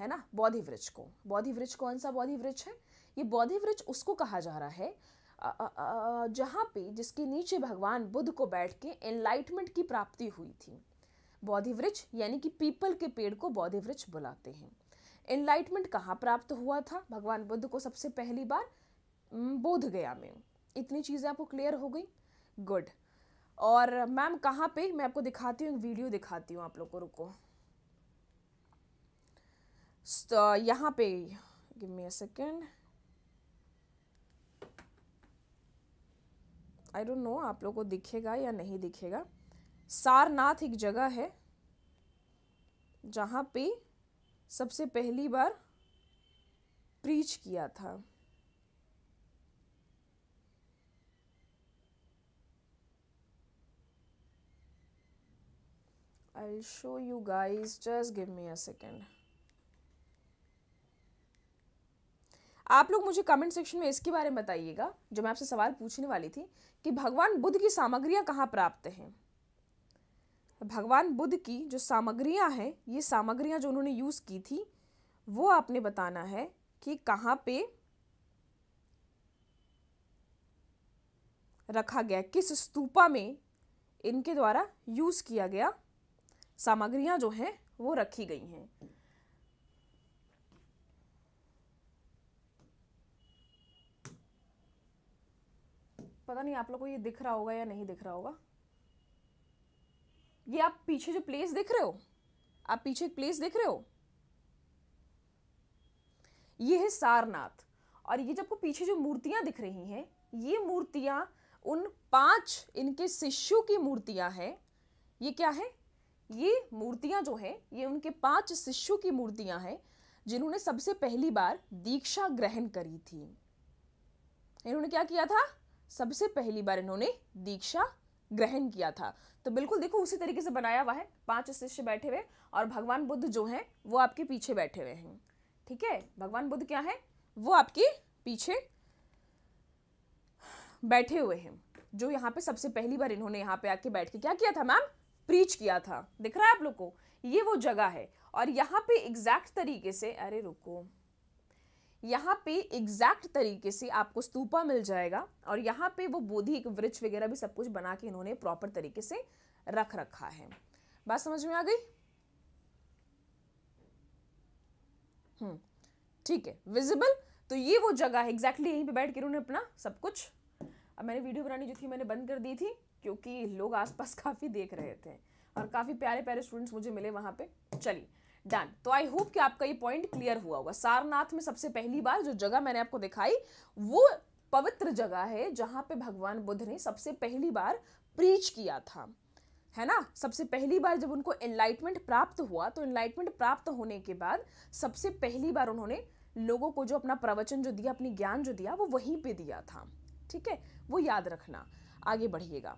Speaker 1: है ना बौद्धि वृक्ष को बौद्धि वृक्ष कौन सा बौद्धि वृक्ष है ये बौद्धि वृक्ष उसको कहा जा रहा है जहाँ पे जिसके नीचे भगवान बुद्ध को बैठ के एनलाइटमेंट की प्राप्ति हुई थी बौद्धि वृक्ष यानी कि पीपल के पेड़ को बौद्धि वृक्ष बुलाते हैं एनलाइटमेंट कहाँ प्राप्त हुआ था भगवान बुद्ध को सबसे पहली बार बोध गया में इतनी चीज़ें आपको क्लियर हो गई गुड और मैम कहाँ पे मैं आपको दिखाती हूँ एक वीडियो दिखाती हूँ आप लोगों को रुको so, uh, यहाँ पे give me a second I don't know आप लोगों को दिखेगा या नहीं दिखेगा सारनाथ एक जगह है जहाँ पे सबसे पहली बार प्रीच किया था I'll show you guys just give me a second आप लोग मुझे कमेंट सेक्शन में इसके बारे में बताइएगा जो मैं आपसे सवाल पूछने वाली थी कि भगवान बुद्ध की सामग्रियाँ कहाँ प्राप्त हैं भगवान बुद्ध की जो सामग्रियाँ हैं ये सामग्रियाँ जो उन्होंने यूज़ की थी वो आपने बताना है कि कहाँ पे रखा गया किस स्तूपा में इनके द्वारा यूज़ किया गया सामग्रियाँ जो हैं वो रखी गई हैं पता नहीं आप लोगों को ये दिख रहा होगा या नहीं दिख रहा होगा ये आप पीछे जो प्लेस दिख रहे हो आप पीछे एक प्लेस दिख रहे हो ये है सारनाथ और ये जब आपको पीछे जो मूर्तियां दिख रही हैं ये मूर्तियां उन पांच इनके शिष्यों की मूर्तियां हैं ये क्या है ये मूर्तियां जो है ये उनके पांच शिष्यों की मूर्तियां हैं जिन्होंने सबसे पहली बार दीक्षा ग्रहण करी थी इन्होंने क्या किया था सबसे पहली बार इन्होंने दीक्षा ग्रहण किया था तो बिल्कुल देखो उसी तरीके से बनाया हुआ है पांच शिष्य बैठे हुए और भगवान बुद्ध जो हैं वो आपके पीछे बैठे हुए हैं ठीक है भगवान बुद्ध क्या है वो आपके पीछे बैठे हुए हैं जो यहाँ पे सबसे पहली बार इन्होंने यहाँ पे आके बैठ के क्या किया था मैम प्रीच किया था दिख रहा है आप लोग को ये वो जगह है और यहाँ पे एग्जैक्ट तरीके से अरे रुको यहाँ पे एग्जैक्ट तरीके से आपको स्तूपा मिल जाएगा और यहाँ पे वो बोधि वृक्ष वगैरह भी सब कुछ बना के इन्होंने प्रॉपर तरीके से रख रखा है बात समझ में आ गई हम्म ठीक है विजिबल तो ये वो जगह है एग्जैक्टली exactly यहीं पे बैठ के उन्होंने अपना सब कुछ अब मैंने वीडियो बनानी जो थी मैंने बंद कर दी थी क्योंकि लोग आसपास काफ़ी देख रहे थे और काफ़ी प्यारे प्यारे स्टूडेंट्स मुझे मिले वहां पे चलिए डन तो आई होप कि आपका ये पॉइंट क्लियर हुआ होगा सारनाथ में सबसे पहली बार जो जगह मैंने आपको दिखाई वो पवित्र जगह है जहाँ पे भगवान बुद्ध ने सबसे पहली बार प्रीच किया था है ना सबसे पहली बार जब उनको एनलाइटमेंट प्राप्त हुआ तो एनलाइटमेंट प्राप्त होने के बाद सबसे पहली बार उन्होंने लोगों को जो अपना प्रवचन जो दिया अपनी ज्ञान जो दिया वो वहीं पे दिया था ठीक है वो याद रखना आगे बढ़िएगा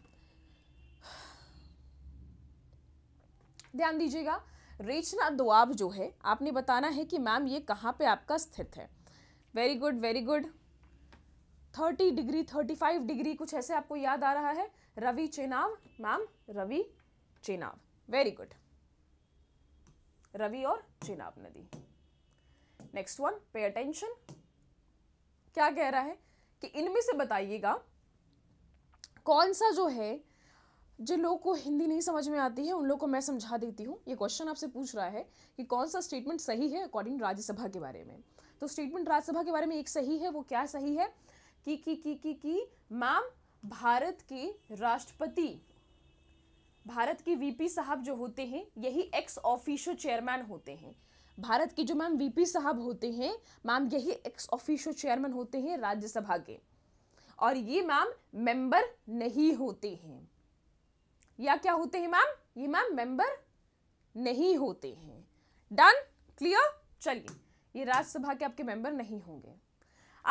Speaker 1: ध्यान दीजिएगा रेचना दुआब जो है आपने बताना है कि मैम ये कहाँ पे आपका स्थित है very good very good thirty degree thirty five degree कुछ ऐसे आपको याद आ रहा है Ravi Chenab ma'am Ravi Chenab very good Ravi और चेनाब नदी नेक्स्ट वन पे अटेंशन क्या कह रहा है कि इनमें से बताइएगा कौन सा जो है जिन लोगों को हिंदी नहीं समझ में आती है उन लोगों को मैं समझा देती हूँ ये क्वेश्चन आपसे पूछ रहा है कि कौन सा स्टेटमेंट सही है अकॉर्डिंग राज्यसभा के बारे में तो स्टेटमेंट राज्यसभा के बारे में एक सही है वो क्या सही है कि कि कि कि कि मैम भारत के राष्ट्रपति भारत के वीपी साहब जो होते हैं यही एक्स ऑफिशियो चेयरमैन होते हैं भारत के जो मैम वीपी साहब होते हैं मैम यही एक्स ऑफिशियो चेयरमैन होते हैं राज्यसभा के और ये मैम मेंबर नहीं होते हैं या क्या होते हैं मैम ये मैम मेंबर नहीं होते हैं डन क्लियर चलिए ये राज्यसभा के आपके मेंबर नहीं होंगे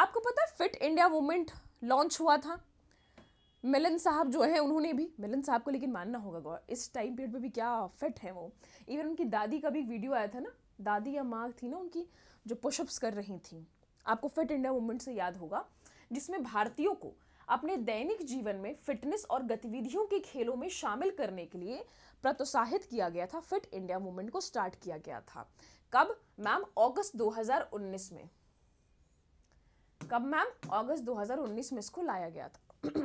Speaker 1: आपको पता फिट इंडिया मूवमेंट लॉन्च हुआ था मिलन साहब जो है उन्होंने भी मिलन साहब को लेकिन मानना होगा गौर इस टाइम पीरियड पे भी क्या फिट है वो इवन उनकी दादी का भी वीडियो आया था ना दादी या माँ थी ना उनकी जो पुशअप्स कर रही थी आपको फिट इंडिया मूवमेंट से याद होगा जिसमें भारतीयों को अपने दैनिक जीवन में फिटनेस और गतिविधियों के खेलों में शामिल करने के लिए प्रोत्साहित किया गया था फिट इंडिया मूवमेंट को स्टार्ट किया गया था कब मैम अगस्त 2019 में कब मैम अगस्त 2019 में इसको लाया गया था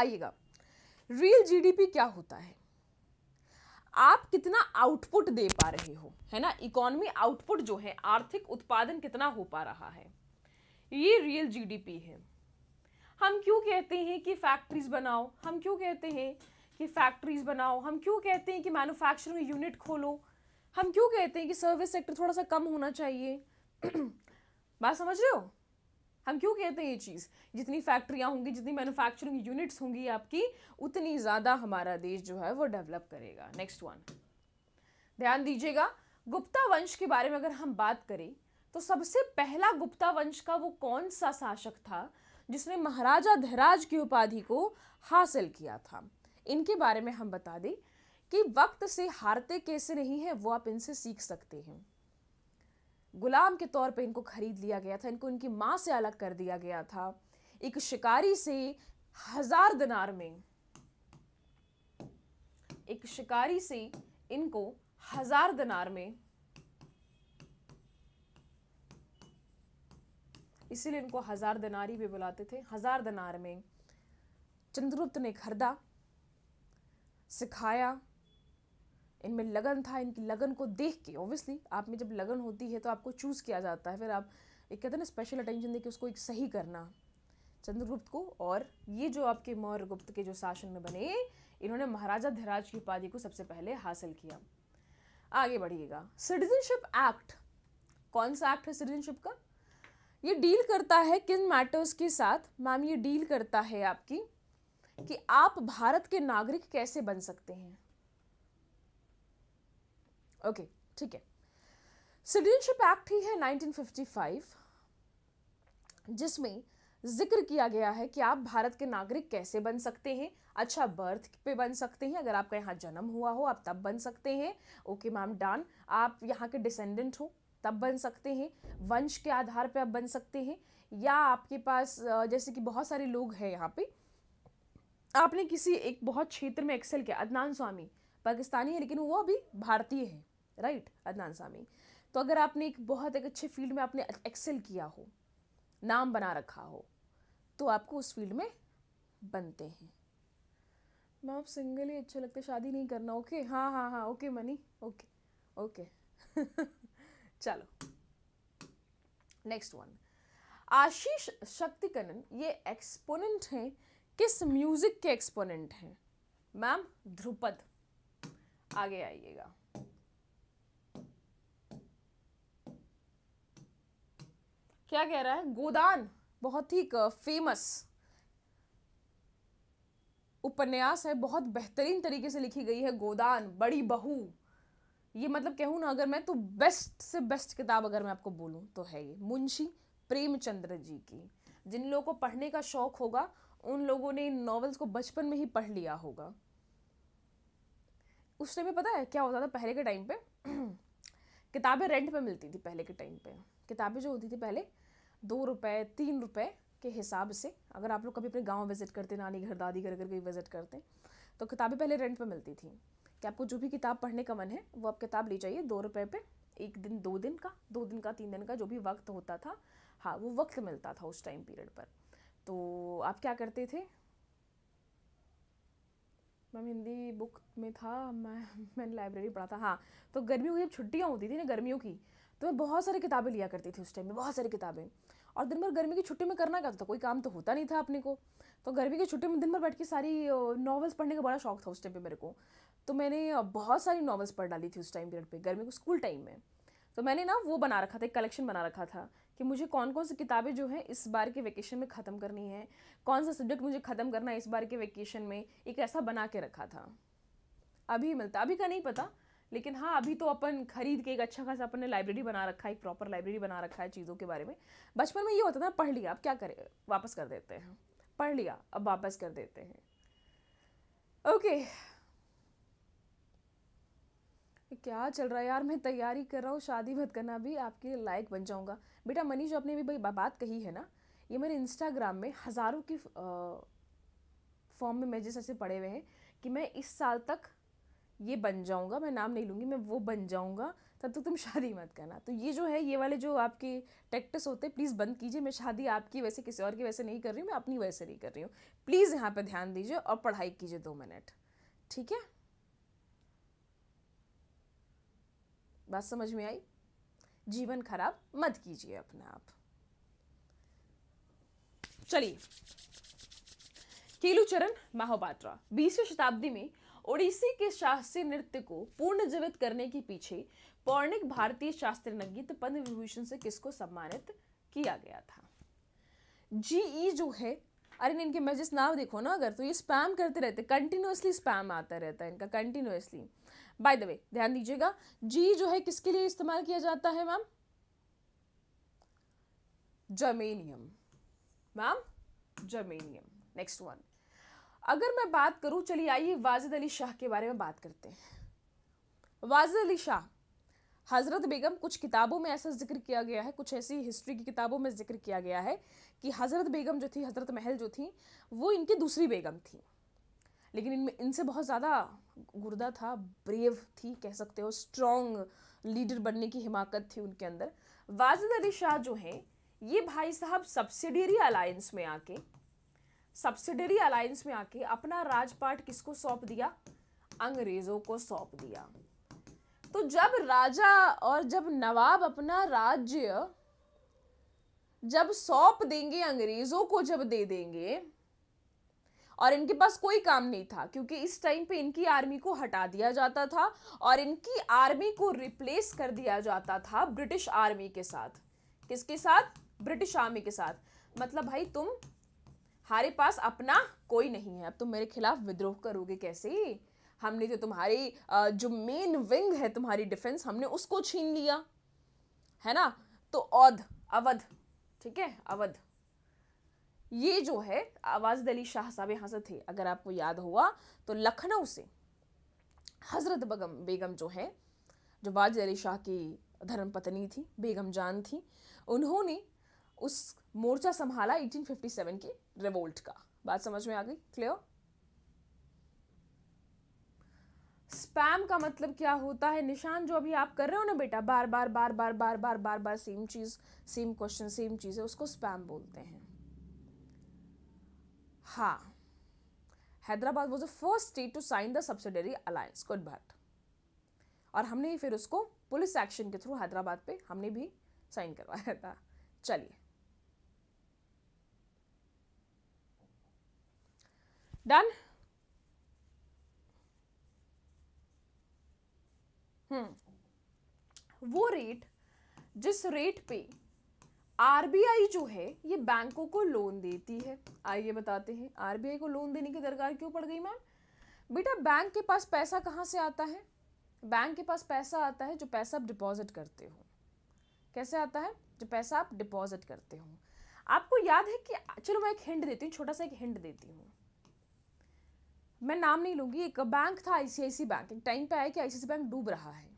Speaker 1: आइएगा रियल जीडीपी क्या होता है आप कितना आउटपुट दे पा रहे हो है ना इकोनॉमी आउटपुट जो है आर्थिक उत्पादन कितना हो पा रहा है ये रियल जीडीपी है हम क्यों कहते हैं कि फैक्ट्रीज बनाओ हम क्यों कहते हैं कि फैक्ट्रीज बनाओ हम क्यों कहते हैं कि मैन्युफैक्चरिंग यूनिट खोलो हम क्यों कहते हैं कि सर्विस सेक्टर थोड़ा सा कम होना चाहिए बात समझ रहे हो हम क्यों कहते हैं ये चीज़ जितनी फैक्ट्रियाँ होंगी जितनी मैन्युफैक्चरिंग यूनिट्स होंगी आपकी उतनी ज़्यादा हमारा देश जो है वो डेवलप करेगा नेक्स्ट वन ध्यान दीजिएगा गुप्ता वंश के बारे में अगर हम बात करें तो सबसे पहला गुप्ता वंश का वो कौन सा शासक था जिसने महाराजा धराज की उपाधि को हासिल किया था इनके बारे में हम बता दें कि वक्त से हारते कैसे नहीं है वो आप इनसे सीख सकते हैं गुलाम के तौर पे इनको खरीद लिया गया था इनको इनकी माँ से अलग कर दिया गया था एक शिकारी से हजार दिनार में एक शिकारी से इनको हजार दिनार में इसीलिए इनको हज़ार दिनारी भी बुलाते थे हज़ार दिनार में चंद्रगुप्त ने खरीदा सिखाया इनमें लगन था इनकी लगन को देख के ऑब्वियसली आप में जब लगन होती है तो आपको चूज़ किया जाता है फिर आप एक कहते हैं ना स्पेशल अटेंशन देके उसको एक सही करना चंद्रगुप्त को और ये जो आपके मौर्य गुप्त के जो शासन में बने इन्होंने महाराजा धराज की उपाधि को सबसे पहले हासिल किया आगे बढ़िएगा सिटीजनशिप एक्ट कौन सा एक्ट है सिटीजनशिप का ये डील करता है किन मैटर्स के साथ मैम ये डील करता है आपकी कि आप भारत के नागरिक कैसे बन सकते हैं ओके ठीक है सिटीजनशिप एक्ट ही है 1955 जिसमें जिक्र किया गया है कि आप भारत के नागरिक कैसे बन सकते हैं अच्छा बर्थ पे बन सकते हैं अगर आपका यहाँ जन्म हुआ हो आप तब बन सकते हैं ओके मैम डन आप यहाँ के डिसेंडेंट हो तब बन सकते हैं वंश के आधार पर आप बन सकते हैं या आपके पास जैसे कि बहुत सारे लोग हैं यहाँ पे आपने किसी एक बहुत क्षेत्र में एक्सेल किया अदनान स्वामी पाकिस्तानी है लेकिन वो अभी भारतीय है राइट अदनान स्वामी तो अगर आपने एक बहुत एक अच्छे फील्ड में आपने एक्सेल किया हो नाम बना रखा हो तो आपको उस फील्ड में बनते हैं मैं आप सिंगल ही अच्छे लगते शादी नहीं करना ओके हाँ हाँ हाँ ओके मनी ओके ओके चलो नेक्स्ट वन आशीष शक्तिकनन ये एक्सपोनेंट हैं किस म्यूजिक के एक्सपोनेंट हैं मैम ध्रुपद आगे आइएगा क्या कह रहा है गोदान बहुत ही फेमस uh, उपन्यास है बहुत बेहतरीन तरीके से लिखी गई है गोदान बड़ी बहू ये मतलब कहूँ ना अगर मैं तो बेस्ट से बेस्ट किताब अगर मैं आपको बोलूँ तो है ये मुंशी प्रेमचंद्र जी की जिन लोगों को पढ़ने का शौक होगा उन लोगों ने इन नॉवेल्स को बचपन में ही पढ़ लिया होगा उस टाइम पता है क्या होता था पहले के टाइम पे किताबें रेंट पे मिलती थी पहले के टाइम पे किताबें जो होती थी पहले दो रुपए तीन रुपए के हिसाब से अगर आप लोग कभी अपने गांव विज़िट करते नानी घर दादी घर अगर कहीं विज़िट करते तो किताबें पहले रेंट पे मिलती थी कि आपको जो भी किताब पढ़ने का मन है वो आप किताब ले जाइए दो रुपये पे एक दिन दो दिन का दो दिन का तीन दिन का जो भी वक्त होता था हाँ वो वक्त मिलता था उस टाइम पीरियड पर तो आप क्या करते थे मैम हिंदी बुक में था मैं मैंने लाइब्रेरी पढ़ा था हाँ तो गर्मियों की जब छुट्टियाँ होती थी ना गर्मियों की तो मैं बहुत सारी किताबें लिया करती थी उस टाइम में बहुत सारी किताबें और दिन भर गर्मी की छुट्टी में करना क्या था कोई काम तो होता नहीं था अपने को तो गर्मी की छुट्टी में दिन भर बैठ के सारी नॉवेल्स पढ़ने का बड़ा शौक था उस टाइम पे मेरे को तो मैंने बहुत सारी नॉवेल्स पढ़ डाली थी उस टाइम पीरियड पे गर्मी को स्कूल टाइम में तो मैंने ना वो बना रखा था एक कलेक्शन बना रखा था कि मुझे कौन कौन सी किताबें जो हैं इस बार के वेकेशन में ख़त्म करनी है कौन सा सब्जेक्ट मुझे ख़त्म करना है इस बार के वेकेशन में एक ऐसा बना के रखा था अभी मिलता अभी का नहीं पता लेकिन हाँ अभी तो अपन खरीद के एक अच्छा खासा अपन ने लाइब्रेरी बना रखा है एक प्रॉपर लाइब्रेरी बना रखा है चीज़ों के बारे में बचपन में ये होता था पढ़ लिया अब क्या करें वापस कर देते हैं पढ़ लिया अब वापस कर देते हैं ओके okay. क्या चल रहा है यार मैं तैयारी कर रहा हूँ शादी मत करना भी आपके लायक बन जाऊँगा बेटा मनीष आपने भी भाई बात कही है ना ये मेरे इंस्टाग्राम में हज़ारों की फॉर्म में मैसेज ऐसे पड़े हुए हैं कि मैं इस साल तक ये बन जाऊँगा मैं नाम नहीं लूँगी मैं वो बन जाऊँगा तब तक तुम शादी मत करना तो ये जो है ये वाले जो आपके टैक्टस होते हैं प्लीज़ बंद कीजिए मैं शादी आपकी वैसे किसी और की वैसे नहीं कर रही हूँ मैं अपनी वैसे नहीं कर रही हूँ प्लीज़ यहाँ पर ध्यान दीजिए और पढ़ाई कीजिए दो मिनट ठीक है बात समझ में आई जीवन खराब मत कीजिए अपने आप चलिए केलुचरण महापात्रा बीसवीं शताब्दी में ओडिसी के शास्त्रीय नृत्य को जीवित करने के पीछे पौर्णिक भारतीय शास्त्रीय नगीत पद्म विभूषण से किसको सम्मानित किया गया था जी ई e जो है अरे नहीं इनके मैं जिस नाम देखो ना अगर तो ये स्पैम करते रहते कंटिन्यूसली स्पैम आता रहता है इनका कंटिन्यूसली बाय द वे ध्यान दीजिएगा जी जो है किसके लिए इस्तेमाल किया जाता है ma'am germanium ma'am germanium next one अगर मैं बात करूं चलिए आइए वाजिद अली शाह के बारे में बात करते हैं वाजिद अली शाह हज़रत बेगम कुछ किताबों में ऐसा जिक्र किया गया है कुछ ऐसी हिस्ट्री की किताबों में जिक्र किया गया है कि हज़रत बेगम जो थी हज़रत महल जो थी वो इनकी दूसरी बेगम थी लेकिन इनमें इनसे बहुत ज़्यादा गुर्दा था ब्रेव थी कह सकते हो स्ट्रॉन्ग लीडर बनने की हिमाकत थी उनके अंदर वाजिद अली शाह जो हैं ये भाई साहब सब्सिडरी अलायंस में आके सब्सिडरी अलायंस में आके अपना राजपाट किसको सौंप दिया अंग्रेज़ों को सौंप दिया तो जब राजा और जब नवाब अपना राज्य जब सौंप देंगे अंग्रेज़ों को जब दे देंगे और इनके पास कोई काम नहीं था क्योंकि इस टाइम पे इनकी आर्मी को हटा दिया जाता था और इनकी आर्मी को रिप्लेस कर दिया जाता था ब्रिटिश आर्मी के साथ किसके साथ ब्रिटिश आर्मी के साथ मतलब भाई तुम हमारे पास अपना कोई नहीं है अब तुम मेरे खिलाफ विद्रोह करोगे कैसे हमने जो तुम्हारी जो मेन विंग है तुम्हारी डिफेंस हमने उसको छीन लिया है ना तो औध अवध ठीक है अवध ये जो है आवाज़ अली शाह साहब यहाँ से थे अगर आपको याद हुआ तो लखनऊ से हज़रत बगम बेगम जो है जो वाजद अली शाह की धर्मपत्नी थी बेगम जान थी उन्होंने उस मोर्चा संभाला 1857 के रिवोल्ट का बात समझ में आ गई क्लियर स्पैम का मतलब क्या होता है निशान जो अभी आप कर रहे हो ना बेटा बार बार बार बार बार बार बार बार सेम चीज़ सेम क्वेश्चन सेम चीज़ है उसको स्पैम बोलते हैं हाँ Hyderabad was the first state to sign the subsidiary alliance good बात और हमने फिर उसको पुलिस एक्शन के थ्रू हैदराबाद पे हमने भी साइन करवाया था चलिए डन हम्म वो रेट जिस रेट पे आरबीआई जो है ये बैंकों को लोन देती है आइए बताते हैं आरबीआई को लोन देने की दरकार क्यों पड़ गई मैम बेटा बैंक के पास पैसा कहाँ से आता है बैंक के पास पैसा आता है जो पैसा आप डिपॉजिट करते हो कैसे आता है जो पैसा आप डिपॉजिट करते हो आपको याद है कि चलो मैं एक हिंट देती हूँ छोटा सा एक हिंट देती हूँ मैं नाम नहीं लूँगी एक बैंक था आई बैंक एक टाइम पे आया कि आई बैंक डूब रहा है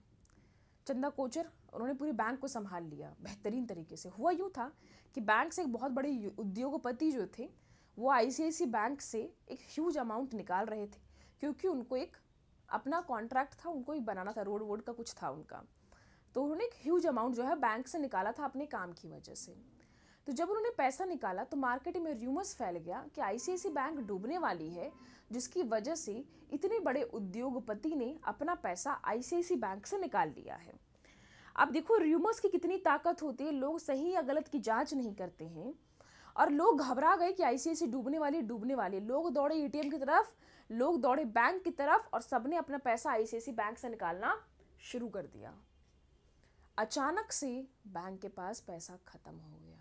Speaker 1: चंदा कोचर उन्होंने पूरी बैंक को संभाल लिया बेहतरीन तरीके से हुआ यूँ था कि बैंक से एक बहुत बड़े उद्योगपति जो थे वो आई बैंक से एक ह्यूज अमाउंट निकाल रहे थे क्योंकि उनको एक अपना कॉन्ट्रैक्ट था उनको एक बनाना था रोड वोड का कुछ था उनका तो उन्होंने एक ह्यूज अमाउंट जो है बैंक से निकाला था अपने काम की वजह से तो जब उन्होंने पैसा निकाला तो मार्केट में र्यूमर्स फैल गया कि आई बैंक डूबने वाली है जिसकी वजह से इतने बड़े उद्योगपति ने अपना पैसा आई बैंक से निकाल लिया है अब देखो र्यूमर्स की कितनी ताकत होती है लोग सही या गलत की जांच नहीं करते हैं और लोग घबरा गए कि आईसीआईसी डूबने वाली डूबने वाले लोग दौड़े एटीएम की तरफ लोग दौड़े बैंक की तरफ और सबने अपना पैसा आईसीआईसी बैंक से निकालना शुरू कर दिया अचानक से बैंक के पास पैसा खत्म हो गया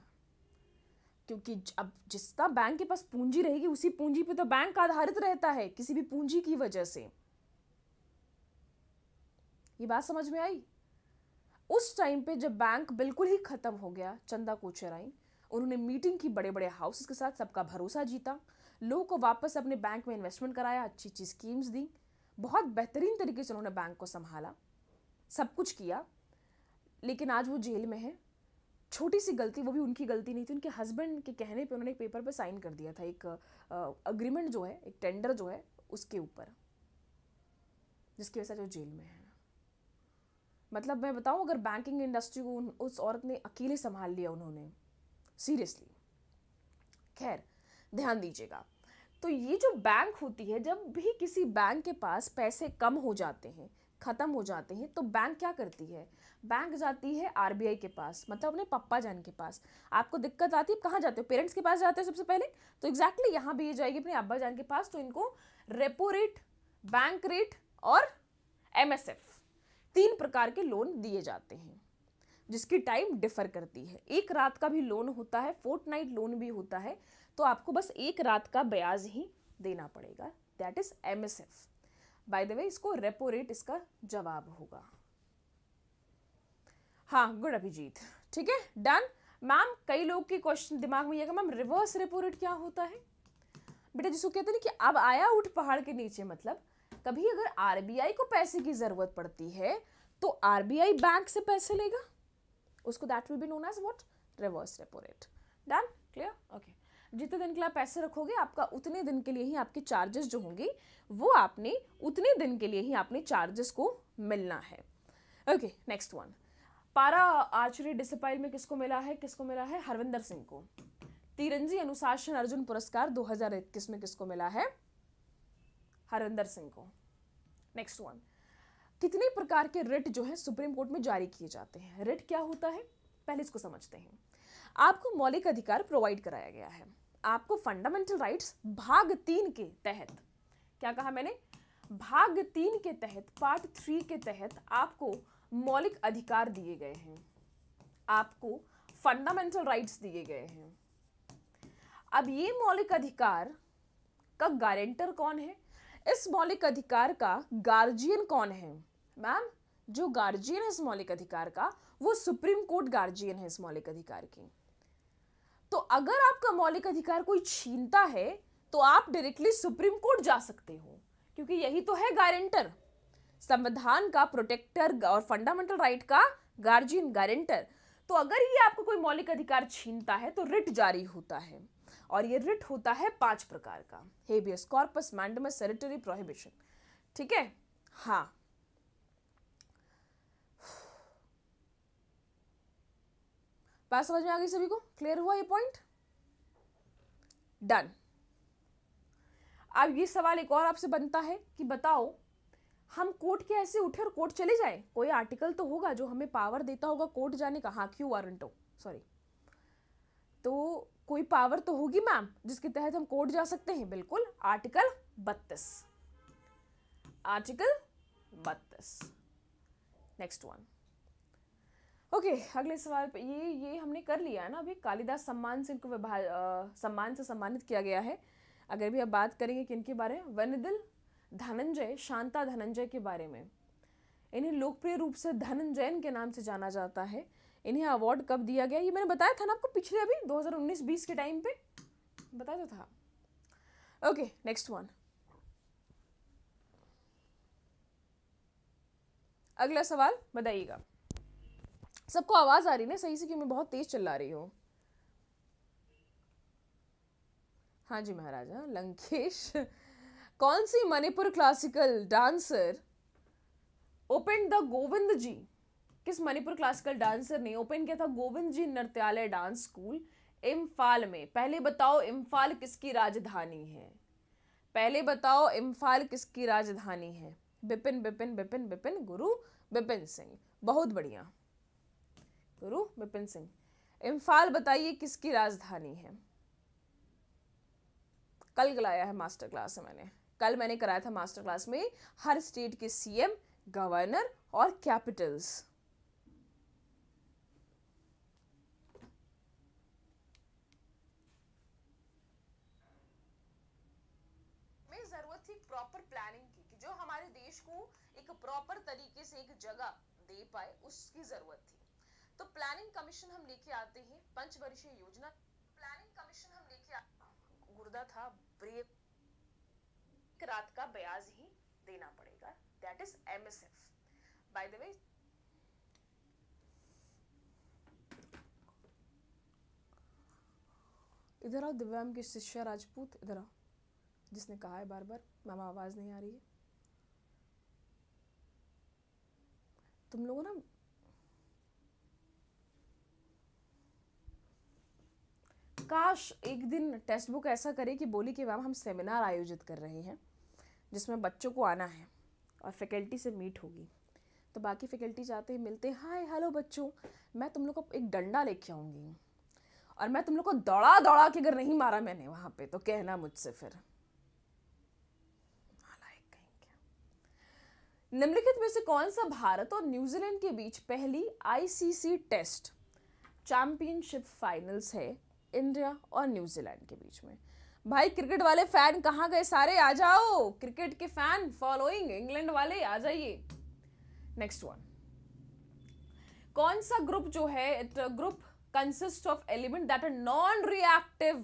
Speaker 1: क्योंकि अब जिसका बैंक के पास पूंजी रहेगी उसी पूंजी पे तो बैंक आधारित रहता है किसी भी पूंजी की वजह से ये बात समझ में आई उस टाइम पे जब बैंक बिल्कुल ही ख़त्म हो गया चंदा कोचेराई उन्होंने मीटिंग की बड़े बड़े हाउसेस के साथ सबका भरोसा जीता लोगों को वापस अपने बैंक में इन्वेस्टमेंट कराया अच्छी अच्छी स्कीम्स दी बहुत बेहतरीन तरीके से उन्होंने बैंक को संभाला सब कुछ किया लेकिन आज वो जेल में है छोटी सी गलती वो भी उनकी गलती नहीं थी उनके हस्बैंड के कहने पे उन्होंने एक पेपर पे साइन कर दिया था एक अग्रीमेंट जो है एक टेंडर जो है उसके ऊपर जिसकी वजह से वो जेल में है मतलब मैं बताऊँ अगर बैंकिंग इंडस्ट्री को उस औरत ने अकेले संभाल लिया उन्होंने सीरियसली खैर ध्यान दीजिएगा तो ये जो बैंक होती है जब भी किसी बैंक के पास पैसे कम हो जाते हैं ख़त्म हो जाते हैं तो बैंक क्या करती है बैंक जाती है आरबीआई के पास मतलब अपने पप्पा जान के पास आपको दिक्कत आती है कहाँ जाते हो पेरेंट्स के पास जाते हो सबसे पहले तो एग्जैक्टली exactly यहाँ भी ये जाएगी अपने अब्बा जान के पास तो इनको रेपो रेट बैंक रेट और एम एस एफ तीन प्रकार के लोन दिए जाते हैं जिसकी टाइम डिफर करती है एक रात का भी लोन होता है फोर्थ नाइट लोन भी होता है तो आपको बस एक रात का ब्याज ही देना पड़ेगा that is M S F by the way इसको रेपो रेट इसका जवाब होगा हाँ गुड अभिजीत ठीक है डन मैम कई लोग के क्वेश्चन दिमाग में मैम रिवर्स रेपो रेट क्या होता है बेटा जिसको कहते ना कि अब आया उठ पहाड़ के नीचे मतलब कभी अगर आर को पैसे की ज़रूरत पड़ती है तो आर बैंक से पैसे लेगा उसको that will be known as what reverse repo rate done clear okay जितने दिन के लिए आप पैसे रखोगे आपका उतने दिन के लिए ही आपके चार्जेस जो होंगे वो आपने उतने दिन के लिए ही आपने चार्जेस को मिलना है okay next one para archery discipline में किसको मिला है किसको मिला है हरविंदर सिंह को तिरंजी अनुशासन अर्जुन पुरस्कार 2021 में किसको मिला है हरिंदर सिंह को नेक्स्ट वन कितने प्रकार के रिट जो है सुप्रीम कोर्ट में जारी किए जाते हैं रिट क्या होता है पहले इसको समझते हैं आपको मौलिक अधिकार प्रोवाइड कराया गया है आपको फंडामेंटल राइट्स भाग तीन के तहत क्या कहा मैंने भाग तीन के तहत पार्ट थ्री के तहत आपको मौलिक अधिकार दिए गए हैं आपको फंडामेंटल राइट्स दिए गए हैं अब ये मौलिक अधिकार का गारंटर कौन है इस मौलिक अधिकार का गार्जियन कौन है मैम जो गार्जियन है इस मौलिक अधिकार का वो सुप्रीम कोर्ट गार्जियन है इस मौलिक अधिकार की तो अगर आपका मौलिक अधिकार कोई छीनता है तो आप डायरेक्टली सुप्रीम कोर्ट जा सकते हो क्योंकि यही तो है गारंटर संविधान का प्रोटेक्टर और फंडामेंटल राइट का गार्जियन गारंटर तो अगर ये आपको कोई मौलिक अधिकार छीनता है तो रिट जारी होता है और ये रिट होता है पांच प्रकार का habeas corpus mandamus certiorari prohibition ठीक है हाँ बात समझ में आ गई सभी को क्लियर हुआ ये पॉइंट डन अब ये सवाल एक और आपसे बनता है कि बताओ हम कोर्ट के ऐसे उठे और कोर्ट चले जाए कोई आर्टिकल तो होगा जो हमें पावर देता होगा कोर्ट जाने का हाँ क्यों वारंटो सॉरी तो कोई पावर तो होगी मैम जिसके तहत हम कोर्ट जा सकते हैं बिल्कुल आर्टिकल बत्तीस आर्टिकल बत्तीस नेक्स्ट वन ओके okay, अगले सवाल पे ये ये हमने कर लिया है ना अभी कालिदास सम्मान से इनको विभा सम्मान से सम्मानित किया गया है अगर भी आप बात करेंगे किन के बारे में दिल धनंजय शांता धनंजय के बारे में इन्हें लोकप्रिय रूप से धनंजयन के नाम से जाना जाता है इन्हें अवार्ड कब दिया गया ये मैंने बताया था ना आपको पिछले अभी 2019-20 के टाइम पे बताया तो था ओके नेक्स्ट वन अगला सवाल बताइएगा सबको आवाज़ आ रही ना सही से कि मैं बहुत तेज़ चल रही हूँ हाँ जी महाराजा लंकेश कौन सी Manipur classical dancer open the Govind ji किस मणिपुर क्लासिकल डांसर ने ओपन किया था गोविंद जी नृत्यालय डांस स्कूल इम्फाल में पहले बताओ इम्फाल किसकी राजधानी है पहले बताओ इम्फाल किसकी राजधानी है बिपिन बिपिन बिपिन बिपिन गुरु बिपिन सिंह बहुत बढ़िया गुरु बिपिन सिंह इम्फाल बताइए किसकी राजधानी है कल गलाया है मास्टर क्लास मैंने कल मैंने कराया था मास्टर क्लास में हर स्टेट के सीएम गवर्नर और कैपिटल्स प्रॉपर तरीके से एक जगह दे पाए उसकी जरूरत थी तो प्लानिंग कमीशन हम लेके आते हैं पंचवर्षीय योजना प्लानिंग कमीशन हम लेके गुर्दा था ब्रेक रात का ब्याज ही देना पड़ेगा that is MSF by the way इधर आओ दिव्यांग की शिष्या राजपूत इधर आओ जिसने कहा है बार बार मामा आवाज़ नहीं आ रही है तुम लोगों ना काश एक दिन टेक्स्ट बुक ऐसा करे कि बोली कि मैम हम सेमिनार आयोजित कर रहे हैं जिसमें बच्चों को आना है और फैकल्टी से मीट होगी तो बाकी फैकल्टी जाते हैं मिलते हैं हाय हेलो बच्चों मैं तुम लोग को एक डंडा लेके आऊँगी और मैं तुम लोग को दौड़ा दौड़ा के अगर नहीं मारा मैंने वहाँ पे तो कहना मुझसे फिर निम्नलिखित में से कौन सा भारत और न्यूजीलैंड के बीच पहली आईसीसी टेस्ट चैंपियनशिप फाइनल्स है इंडिया और न्यूजीलैंड के बीच में भाई क्रिकेट वाले फैन कहाँ गए सारे आ जाओ क्रिकेट के फैन फॉलोइंग इंग्लैंड वाले आ जाइए नेक्स्ट वन कौन सा ग्रुप जो है it group consist of element that are non reactive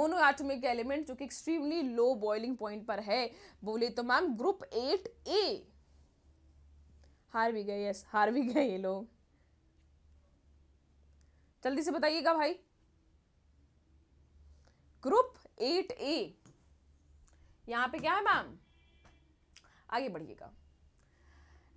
Speaker 1: monoatomic element जो कि एक्सट्रीमली लो बॉइलिंग पॉइंट पर है बोले तो मैम ग्रुप एट ए हार भी गए यस हार भी गए ये लोग जल्दी से बताइएगा भाई ग्रुप एट ए यहाँ पे क्या है मैम आगे बढ़िएगा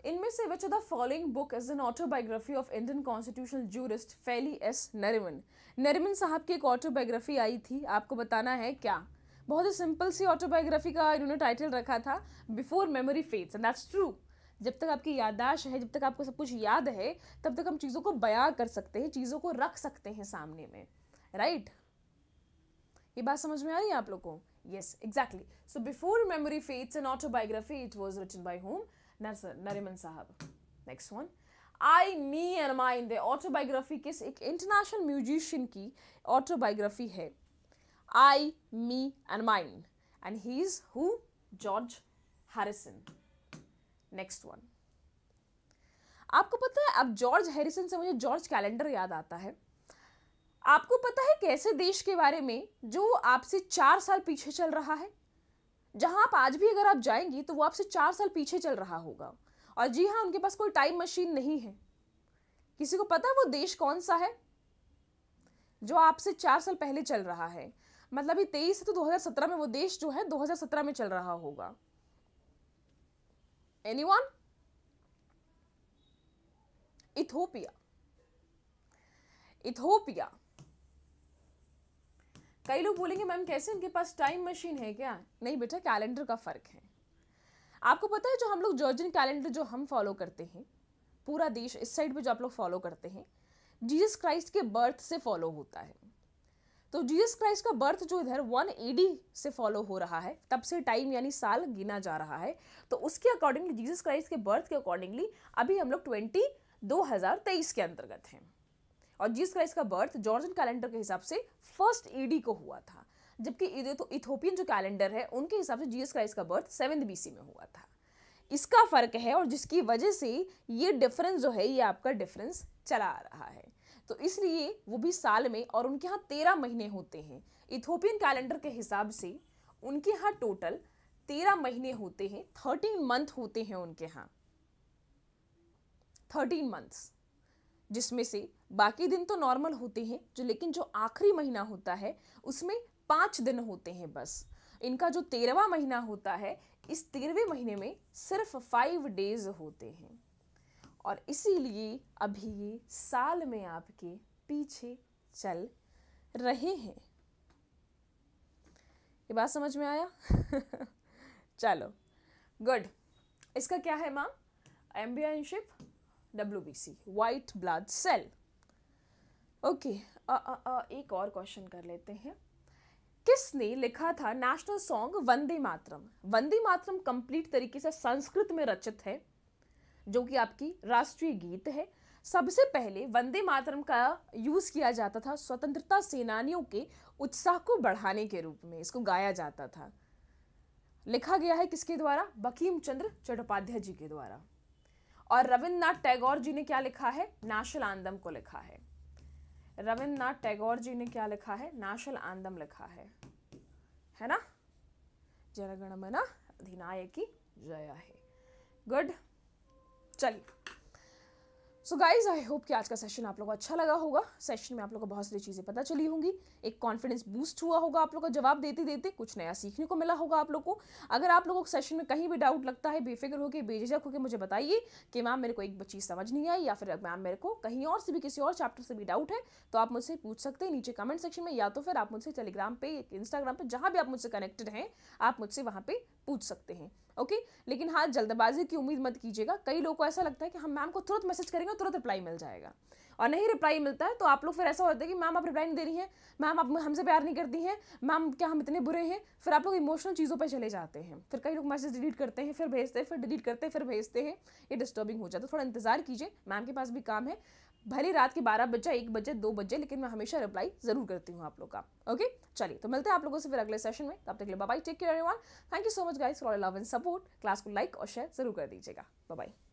Speaker 1: इनमें से which of the following book is an autobiography of Indian constitutional jurist Fali S Nariman Nariman साहब की एक ऑटोबायोग्राफी आई थी आपको बताना है क्या बहुत ही सिंपल सी ऑटोबायोग्राफी का इन्होंने टाइटल रखा था before memory fades and that's true जब तक आपकी याददाश्त है जब तक आपको सब कुछ याद है तब तक हम चीज़ों को बया कर सकते हैं चीज़ों को रख सकते हैं सामने में राइट right? ये बात समझ में आ रही है आप लोग को yes exactly so before memory fades an autobiography it was written by होम नरिमन साहब next one I me and my autobiography किस एक इंटरनेशनल म्यूजिशियन की ऑटोबायोग्राफी है I me and mind and he is who George Harrison next one आपको पता है अब जॉर्ज हैरिसन से मुझे जॉर्ज कैलेंडर याद आता है आपको पता है कैसे देश के बारे में जो आपसे चार साल पीछे चल रहा है जहां आप आज भी अगर आप जाएंगी तो वो आपसे चार साल पीछे चल रहा होगा और जी हाँ उनके पास कोई टाइम मशीन नहीं है किसी को पता है वो देश कौन सा है जो आपसे चार साल पहले चल रहा है मतलब ये तेईस से तो 2017 में वो देश जो है 2017 में चल रहा होगा Anyone? Ethiopia. ethiopia कई लोग बोलेंगे मैम कैसे उनके पास टाइम मशीन है क्या नहीं बेटा कैलेंडर का फ़र्क है आपको पता है जो हम लोग जॉर्जियन कैलेंडर जो हम फॉलो करते हैं पूरा देश इस साइड पे जो आप लोग फॉलो करते हैं जीसस क्राइस्ट के बर्थ से फॉलो होता है तो जीसस क्राइस्ट का बर्थ जो इधर वन एडी से फॉलो हो रहा है तब से टाइम यानी साल गिना जा रहा है तो उसके अकॉर्डिंगली जीसस क्राइस्ट के बर्थ के अकॉर्डिंगली अभी हम लोग ट्वेंटी दो हज़ार तेईस के अंतर्गत हैं और जीसस क्राइस्ट का बर्थ जॉर्जन कैलेंडर के हिसाब से फर्स्ट ईडी को हुआ था जबकि तो इथोपियन जो कैलेंडर है उनके हिसाब से जीसस क्राइस्ट का बर्थ सेवन्थ बी में हुआ था इसका फ़र्क है और जिसकी वजह से ये डिफरेंस जो है ये आपका डिफरेंस चला आ रहा है तो इसलिए वो भी साल में और उनके यहाँ तेरह महीने होते हैं इथोपियन कैलेंडर के हिसाब से उनके यहाँ टोटल तेरह महीने होते हैं थर्टीन मंथ होते हैं उनके यहाँ थर्टीन मंथ्स जिसमें से बाकी दिन तो नॉर्मल होते हैं जो लेकिन जो आखिरी महीना होता है उसमें पाँच दिन होते हैं बस इनका जो तेरहवा महीना होता है इस तेरहवें महीने में सिर्फ फाइव डेज होते हैं और इसीलिए अभी ये साल में आपके पीछे चल रहे हैं ये बात समझ में आया चलो गुड इसका क्या है माँ एम्बियनशिप W B C white blood cell okay एक और क्वेश्चन कर लेते हैं किसने लिखा था national song Vande Mataram Vande Mataram complete तरीके से संस्कृत में रचित है जो कि आपकी राष्ट्रीय गीत है सबसे पहले वंदे मातरम का यूज़ किया जाता था स्वतंत्रता सेनानियों के उत्साह को बढ़ाने के रूप में इसको गाया जाता था लिखा गया है किसके द्वारा बकीम चंद्र चट्टोपाध्याय जी के द्वारा और रविन्द्रनाथ टैगोर जी ने क्या लिखा है नेशनल आंदम को लिखा है रविन्द्रनाथ टैगोर जी ने क्या लिखा है नेशनल आंदम लिखा है है ना जनगणमना अधिनायक की जया है गुड चलिए सो गाइज आई होप कि आज का सेशन आप लोग को अच्छा लगा होगा सेशन में आप लोग को बहुत सारी चीज़ें पता चली होंगी एक कॉन्फिडेंस बूस्ट हुआ होगा आप लोग को जवाब देते देते कुछ नया सीखने को मिला होगा आप लोग को अगर आप लोगों को सेशन में कहीं भी डाउट लगता है बेफिक्र होकर बेझिझक होकर मुझे बताइए कि मैम मेरे को एक चीज़ समझ नहीं आई या फिर मैम मेरे को कहीं और से भी किसी और चैप्टर से भी डाउट है तो आप मुझसे पूछ सकते हैं नीचे कमेंट सेक्शन में या तो फिर आप मुझसे टेलीग्राम पर इंस्टाग्राम पर जहाँ भी आप मुझसे कनेक्टेड हैं आप मुझसे वहाँ पर पूछ सकते हैं ओके लेकिन हाँ जल्दबाजी की उम्मीद मत कीजिएगा कई लोगों को ऐसा लगता है कि हम मैम को तुरंत मैसेज करेंगे तुरंत रिप्लाई मिल जाएगा और नहीं रिप्लाई मिलता है तो आप लोग फिर ऐसा होता है कि मैम आप रिप्लाई नहीं दे रही हैं मैम आप हमसे प्यार नहीं करती हैं मैम क्या हम इतने बुरे हैं फिर आप लोग इमोशनल चीज़ों पर चले जाते हैं फिर कई लोग मैसेज डिलीट करते हैं फिर भेजते हैं फिर डिलीट करते हैं फिर भेजते हैं ये डिस्टर्बिंग हो जाता है थोड़ा इंतजार कीजिए मैम के पास भी काम है भले रात के बारह बजे एक बजे दो बजे लेकिन मैं हमेशा रिप्लाई जरूर करती हूँ आप लोग का ओके चलिए तो मिलते हैं आप लोगों से फिर अगले सेशन में तब तक लिए bye take care everyone thank you so much guys for love and support class को लाइक और शेयर जरूर कर दीजिएगा बाय